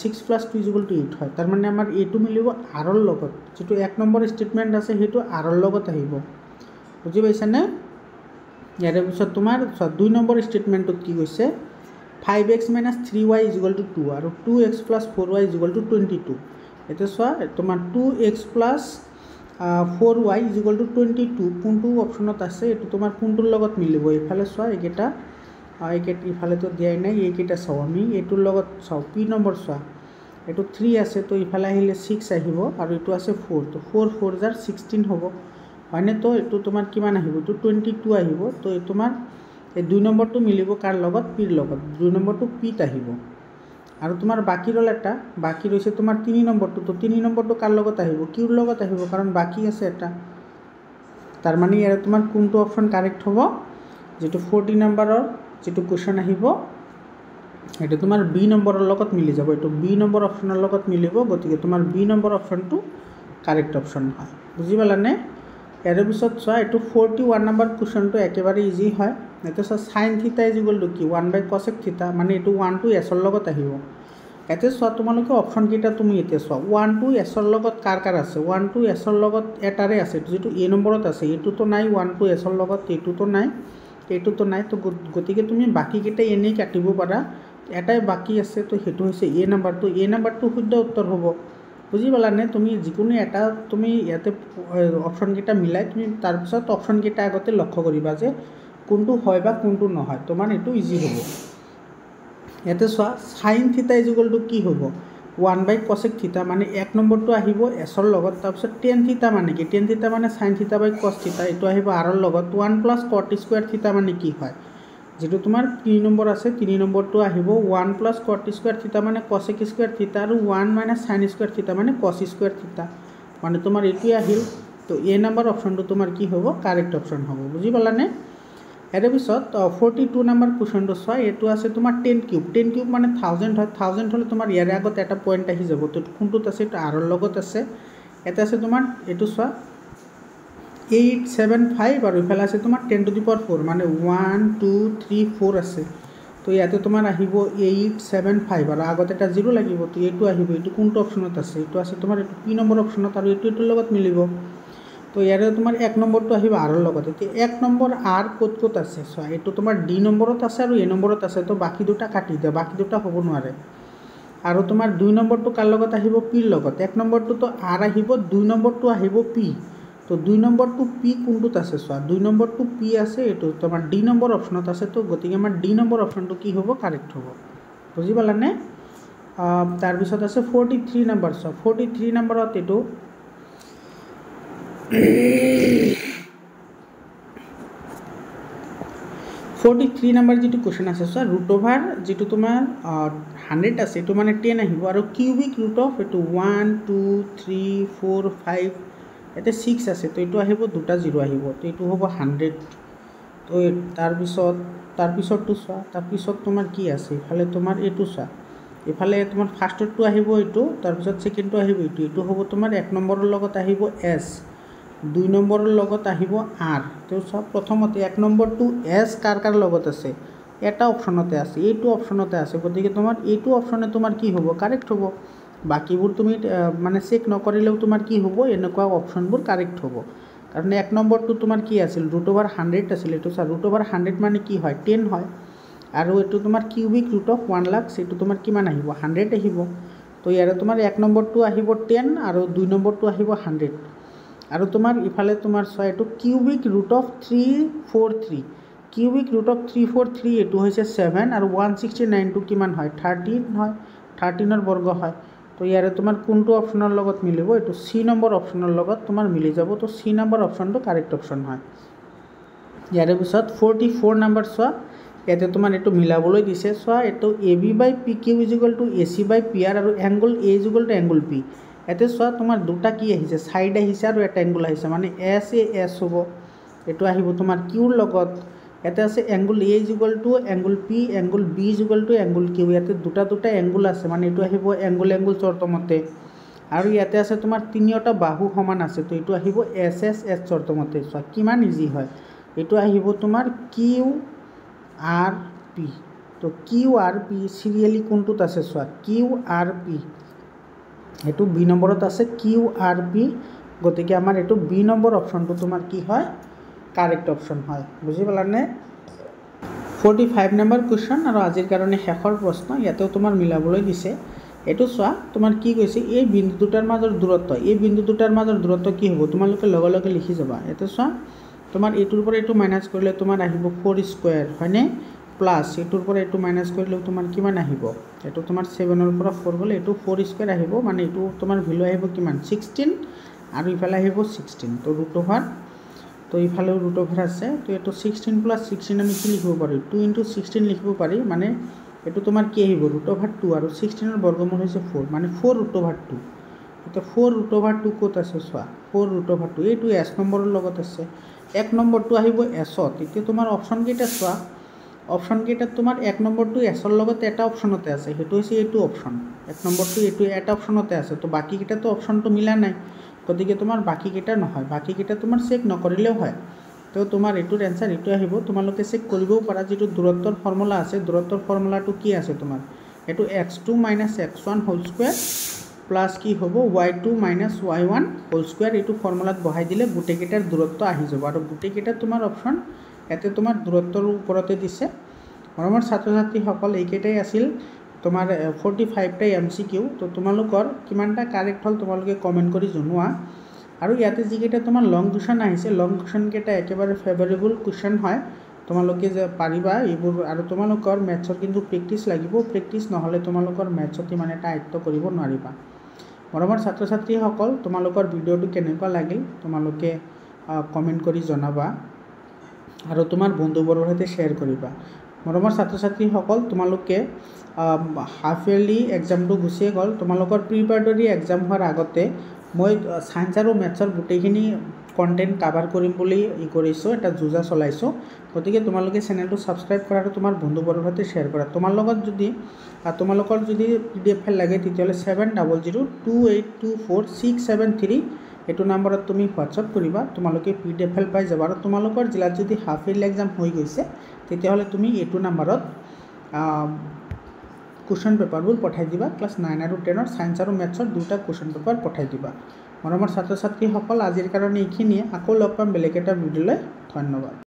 six plus two is equal to eight হয় তাৰমানে আমাৰ এইটো মিলিব আৰৰ লগত যিটো এক নম্বৰ ষ্টেটমেণ্ট আছে সেইটো আৰৰ লগত আহিব বুজি পাইছানে ইয়াৰে পিছত তোমাৰ চোৱা দুই নম্বৰ ষ্টেটমেণ্টটোত কি কৈছে five x minus three y is equal to two আৰু two x plus four y is equal to twenty two এতিয়া চোৱা তোমাৰ two x plus four y is equal to twenty two কোনটো অপশ্যনত আছে এইটো তোমাৰ কোনটোৰ লগত মিলিব এইফালে চোৱা এইকেইটা এইকেইটা ইফালেতো দিয়াই নাই এইকেইটা চাওঁ আমি এইটোৰ লগত চাওঁ পি নম্বৰ চোৱা এইটো থ্ৰী আছে তো ইফালে আহিলে ছিক্স আহিব আৰু এইটো আছে ফ'ৰ তো ফ'ৰ ফ'ৰ যাৰ ছিক্সটিন হ'ব হয়নে তো এইটো তোমাৰ কিমান আহিব এইটো টুৱেণ্টি টু আহিব তো তোমাৰ এই দুই নম্বৰটো মিলিব কাৰ লগত পিৰ লগত দুই নম্বৰটো পিত আহিব আৰু তোমাৰ বাকী ৰ'ল এটা বাকী ৰৈছে তোমাৰ তিনি নম্বৰটো তো তিনি নম্বৰটো কাৰ লগত আহিব কিৰ লগত আহিব কাৰণ বাকী আছে এটা তাৰমানে ইয়াৰে তোমাৰ কোনটো অপশ্যন কাৰেক্ট হ'ব যিটো ফৰ্টি নম্বৰৰ যিটো কুৱেশ্যন আহিব সেইটো তোমাৰ বি নম্বৰৰ লগত মিলি যাব এইটো বি নম্বৰ অপশ্যনৰ লগত মিলিব গতিকে তোমাৰ বি নম্বৰ অপশ্যনটো কাৰেক্ট অপশ্যন হয় বুজি পালানে ইয়াৰে পিছত চোৱা এইটো ফৰ্টি ওৱান নম্বৰ কুৱেশ্যনটো একেবাৰে ইজি হয় এইটো চোৱা sine theta is equal to কি ওৱান বাই কচেক থিতা মানে এইটো ওৱান টু এছৰ লগত আহিব এতিয়া চোৱা তোমালোকে অপশ্যনকেইটা তুমি এতিয়া চোৱা ওৱান টু এছৰ লগত কাৰ কাৰ আছে ওৱান টু এছৰ লগত এটাৰে আছে যিটো এ নম্বৰত আছে এইটোতো নাই ওৱান টু এছৰ লগত এইটোতো নাই এইটোতো নাই তো গতিকে তুমি বাকীকেইটা এনেই কাটিব পাৰা এটাই বাকী আছে তো সেইটো হৈছে এ নাম্বাৰটো এ নাম্বাৰটো শুদ্ধ উত্তৰ হ'ব বুজি পালানে তুমি যিকোনো এটা তুমি ইয়াতে অপশ্যনকেইটা মিলাই তুমি তাৰপিছত অপশ্যনকেইটা আগতে লক্ষ্য কৰিবা যে কোনটো হয় বা কোনটো নহয় তোমাৰ এইটো ইজি হ'ব ইয়াতে চোৱা চাইন থিতা ইজুগলটো কি হ'ব ওৱান বাই কচেক থিতা মানে এক নম্বৰটো আহিব এছৰ লগত তাৰপিছত টেন থিতা মানে কি টেন থিতা মানে চাইন থিতা বাই কচ থিতা এইটো আহিব আৰৰ লগত one plus cot square theta মানে কি হয় যিটো তোমাৰ তিনি নম্বৰ আছে তিনি নম্বৰটো আহিব one plus cot square theta মানে কচেক স্কুৱেৰ থিতা আৰু one minus sine square theta মানে কচ স্কুৱেৰ থিতা মানে তোমাৰ এইটোৱে আহিল তো এ নম্বৰ অপশ্যনটো তোমাৰ কি হ'ব কাৰেক্ট অপশ্যন হ'ব বুজি পালানে ইয়াৰে পিছত ফৰ্টি টু নাম্বাৰ কুৱেশ্যনটো চোৱা এইটো আছে তোমাৰ টেন কিউব টেন কিউব মানে থাউজেণ্ড হয় থাউজেণ্ড হ'লে তোমাৰ ইয়াৰে আগত এটা পইণ্ট আহি যাব তো কোনটোত আছে এইটো আৰৰ লগত আছে এটা আছে তোমাৰ এইটো চোৱা এইট ছেভেন ফাইভ আৰু ইফালে আছে তোমাৰ ten to the power four মানে ওৱান টু থ্ৰী ফ'ৰ আছে তো ইয়াতে তোমাৰ আহিব এইট ছেভেন ফাইভ আৰু আগতে এটা জিৰ' লাগিব তো এইটো আহিব এইটো কোনটো অপশ্যনত আছে এইটো আছে তোমাৰ এইটো পি নম্বৰ অপশ্যনত আৰু এইটো এইটোৰ লগত মিলিব তো ইয়াৰে তোমাৰ এক নম্বৰটো আহিব আৰৰ লগত এতিয়া এক নম্বৰ আৰ ক'ত ক'ত আছে চোৱা এইটো তোমাৰ ডি নম্বৰত আছে আৰু এ নম্বৰত আছে তো বাকী দুটা কাটি দিয়া বাকী দুটা হ'ব নোৱাৰে আৰু তোমাৰ দুই নম্বৰটো কাৰ লগত আহিব পিৰ লগত এক নম্বৰটোতো আৰ আহিব দুই নম্বৰটো আহিব পি তো দুই নম্বৰটো পি কোনটোত আছে চোৱা দুই নম্বৰটো পি আছে এইটো তোমাৰ ডি নম্বৰ অপশ্যনত আছে তো গতিকে আমাৰ ডি নম্বৰ অপশ্যনটো কি হ'ব কাৰেক্ট হ'ব বুজি পালানে তাৰপিছত আছে ফৰ্টি থ্ৰী নম্বৰ চোৱা ফৰ্টি থ্ৰী নম্বৰত এইটো ফৰ্টি থ্ৰী নম্বৰ যিটো কুৱেশ্যন আছে চোৱা ৰুট অভাৰ যিটো তোমাৰ হাণ্ড্ৰেড আছে সেইটো মানে টেন আহিব আৰু কিউবিক ৰুট অফ সেইটো one two three four five ইয়াতে ছিক্স আছে তো এইটো আহিব দুটা জিৰ' আহিব তো এইটো হ'ব হাণ্ড্ৰেড তো তাৰপিছত তাৰপিছৰটো চোৱা তাৰপিছত তোমাৰ কি আছে এইফালে তোমাৰ এইটো চোৱা এইফালে তোমাৰ ফাৰ্ষ্টৰটো আহিব এইটো তাৰপিছত ছেকেণ্ডটো আহিব এইটো এইটো হ'ব তোমাৰ এক নম্বৰৰ লগত আহিব এছ দুই নম্বৰৰ লগত আহিব আৰ তেওঁ চব প্ৰথমতে এক নম্বৰটো এছ কাৰ কাৰ লগত আছে এটা অপশ্যনতে আছে এইটো অপশ্যনতে আছে গতিকে তোমাৰ এইটো অপশ্যনে তোমাৰ কি হ'ব কাৰেক্ট হ'ব বাকীবোৰ তুমি মানে চেক নকৰিলেও তোমাৰ কি হ'ব এনেকুৱা অপশ্যনবোৰ কাৰেক্ট হ'ব কাৰণ এক নম্বৰটো তোমাৰ কি আছিল ৰুট অভাৰ হাণ্ড্ৰেড আছিল এইটো চা ৰুট অভাৰ হাণ্ড্ৰেড মানে কি হয় টেন হয় আৰু এইটো তোমাৰ cubic root of one lakh সেইটো তোমাৰ কিমান আহিব হাণ্ড্ৰেড আহিব তো ইয়াৰে তোমাৰ এক নম্বৰটো আহিব টেন আৰু দুই নম্বৰটো আহিব হাণ্ড্ৰেড আৰু তোমাৰ ইফালে তোমাৰ চোৱা এইটো cubic root of three four three cubic root of three four three এইটো হৈছে ছেভেন আৰু ওৱান ছিক্সটি নাইনটো কিমান হয় থাৰ্টিন হয় থাৰ্টিনৰ বৰ্গ হয় তো ইয়াৰে তোমাৰ কোনটো অপশ্যনৰ লগত মিলিব এইটো চি নম্বৰ অপশ্যনৰ লগত তোমাৰ মিলি যাব তো চি নম্বৰ অপশ্যনটো কাৰেক্ট অপশ্যন হয় ইয়াৰে পিছত ফৰ্টি ফ'ৰ নাম্বাৰ চোৱা ইয়াতে তোমাৰ এইটো মিলাবলৈ দিছে চোৱা এইটো A B by P Q is equal to A C by P R আৰু angle A is equal to angle P এতিয়া চোৱা তোমাৰ দুটা কি আহিছে ছাইড আহিছে আৰু এটা এংগুল আহিছে মানে এছ এ এছ হ'ব এইটো আহিব তোমাৰ কিউৰ লগত ইয়াতে আছে angle A equal to angle P angle B Jugal to angle Q ইয়াতে দুটা দুটা এংগুল আছে মানে এইটো আহিব এংগুল এংগুল চৰ্তমতে আৰু ইয়াতে আছে তোমাৰ তিনিওটা বাহু সমান আছে তো এইটো আহিব এছ এছ এছ চৰ্তমতে চোৱা কিমান ইজি হয় এইটো আহিব তোমাৰ কিউ আৰ পি তো কিউ আৰ পি চিৰিয়েলি কোনটোত আছে চোৱা কিউ আৰ পি সেইটো বি নম্বৰত আছে কিউ আৰ বি গতিকে আমাৰ এইটো বি নম্বৰ অপশ্যনটো তোমাৰ কি হয় কাৰেক্ট অপশ্যন হয় বুজি পালানে ফৰ্টি ফাইভ নম্বৰ কুৱেশ্যন আৰু আজিৰ কাৰণে শেষৰ প্ৰশ্ন ইয়াতেও তোমাৰ মিলাবলৈ দিছে এইটো চোৱা তোমাৰ কি কৈছে এই বিন্দু দুটাৰ মাজৰ দূৰত্ব এই বিন্দু দুটাৰ মাজৰ দূৰত্ব কি হ'ব তোমালোকে লগে লগে লিখি যাবা এইটো চোৱা তোমাৰ এইটোৰ পৰা এইটো মাইনাছ কৰিলে তোমাৰ আহিব ফ'ৰ স্কুৱেৰ হয়নে প্লাছ এইটোৰ পৰা এইটো মাইনাছ কৰিলেও তোমাৰ কিমান আহিব এইটো তোমাৰ ছেভেনৰ পৰা ফ'ৰ গ'লে এইটো ফ'ৰ স্কুৱেৰ আহিব মানে এইটো তোমাৰ ভেলু আহিব কিমান ছিক্সটিন আৰু ইফালে আহিব ছিক্সটিন তো ৰুট অভাৰ তো ইফালেও ৰুট অভাৰ আছে তো এইটো ছিক্সটিন প্লাছ ছিক্সটিন আমি কি লিখিব পাৰোঁ টু ইণ্টু ছিক্সটিন লিখিব পাৰি মানে এইটো তোমাৰ কি আহিব ৰুট অভাৰ টু আৰু ছিক্সটিনৰ বৰ্গমূল হৈছে ফ'ৰ মানে ফ'ৰ ৰুট অভাৰ টু এতিয়া ফ'ৰ ৰুট অভাৰ টু ক'ত আছে চোৱা ফ'ৰ ৰুট অভাৰ টু এইটো এছ নম্বৰৰ লগত আছে এক নম্বৰটো আহিব এছত এতিয়া তোমাৰ অপশ্যনকেইটা চোৱা অপশ্যন কেইটাত তোমাৰ এক নম্বৰটো এছৰ লগত এটা অপশ্যনতে আছে সেইটো হৈছে এইটো অপশ্যন এক নম্বৰটো এইটো এটা অপশ্যনতে আছে তো বাকীকেইটাতো অপশ্যনটো মিলা নাই গতিকে তোমাৰ বাকীকেইটা নহয় বাকীকেইটা তোমাৰ চেক নকৰিলেও হয় তো তোমাৰ এইটোৰ এনচাৰ এইটো আহিব তোমালোকে চেক কৰিবও পাৰা যিটো দূৰত্বৰ ফৰ্মুলা আছে দূৰত্বৰ ফৰ্মুলাটো কি আছে তোমাৰ এইটো x two minus x one whole square plus কি হ'ব y two minus y one whole square এইটো ফৰ্মুলাত বহাই দিলে গোটেইকেইটাৰ দূৰত্ব আহি যাব আৰু গোটেইকেইটাৰ তোমাৰ অপশ্যন ইয়াতে তোমাৰ দূৰত্বৰ ওপৰতে দিছে মৰমৰ ছাত্ৰ ছাত্ৰীসকল এইকেইটাই আছিল তোমাৰ ফৰ্টি ফাইভটাই এম চি কিউ তো তোমালোকৰ কিমানটা কাৰেক্ট হ'ল তোমালোকে কমেণ্ট কৰি জনোৱা আৰু ইয়াতে যিকেইটা তোমাৰ লং কুৱেশ্যন আহিছে লং কুৱেশ্যনকেইটা একেবাৰে ফেভাৰেবল কুৱেশ্যন হয় তোমালোকে যে পাৰিবা এইবোৰ আৰু তোমালোকৰ মেথছৰ কিন্তু প্ৰেক্টিচ লাগিব প্ৰেক্টিচ নহ'লে তোমালোকৰ মেথছত ইমান এটা আয়ত্ব কৰিব নোৱাৰিবা মৰমৰ ছাত্ৰ ছাত্ৰীসকল তোমালোকৰ ভিডিঅ'টো কেনেকুৱা লাগিল তোমালোকে কমেণ্ট কৰি জনাবা আৰু তোমাৰ বন্ধুবৰ্গৰ সৈতে শ্বেয়াৰ কৰিবা মৰমৰ ছাত্ৰ ছাত্ৰীসকল তোমালোকে হাফ ইয়াৰলি এক্সামটো গুচিয়ে গ'ল তোমালোকৰ প্ৰিপাৰেটৰী এক্সাম হোৱাৰ আগতে মই ছায়েন্স আৰু মেথছৰ গোটেইখিনি কণ্টেণ্ট কাভাৰ কৰিম বুলি ই কৰিছোঁ এটা যোজা চলাইছোঁ গতিকে তোমালোকে চেনেলটো ছাবস্ক্ৰাইব কৰা আৰু তোমাৰ বন্ধুবৰ্গৰ সৈতে শ্বেয়াৰ কৰা তোমাৰ লগত যদি তোমালোকৰ যদি পি ডি এফ ফাইল লাগে তেতিয়াহ'লে seven double zero' two eight two four six seven three এইটো নাম্বাৰত তুমি হোৱাটছআপ কৰিবা তোমালোকে পি ডি এফ এল পাই যাবা আৰু তোমালোকৰ জিলাত যদি হাফ ইয়েৰলি এক্সাম হৈ গৈছে তেতিয়াহ'লে তুমি এইটো নাম্বাৰত কুৱেশ্যন পেপাৰবোৰ পঠাই দিবা ক্লাছ নাইন আৰু টেনৰ ছায়েন্স আৰু মেথছৰ দুটা কুৱেশ্যন পেপাৰ পঠাই দিবা মৰমৰ ছাত্ৰ ছাত্ৰীসকল আজিৰ কাৰণে এইখিনিয়ে আকৌ লগ পাম বেলেগ এটা ভিডিঅ'লৈ ধন্যবাদ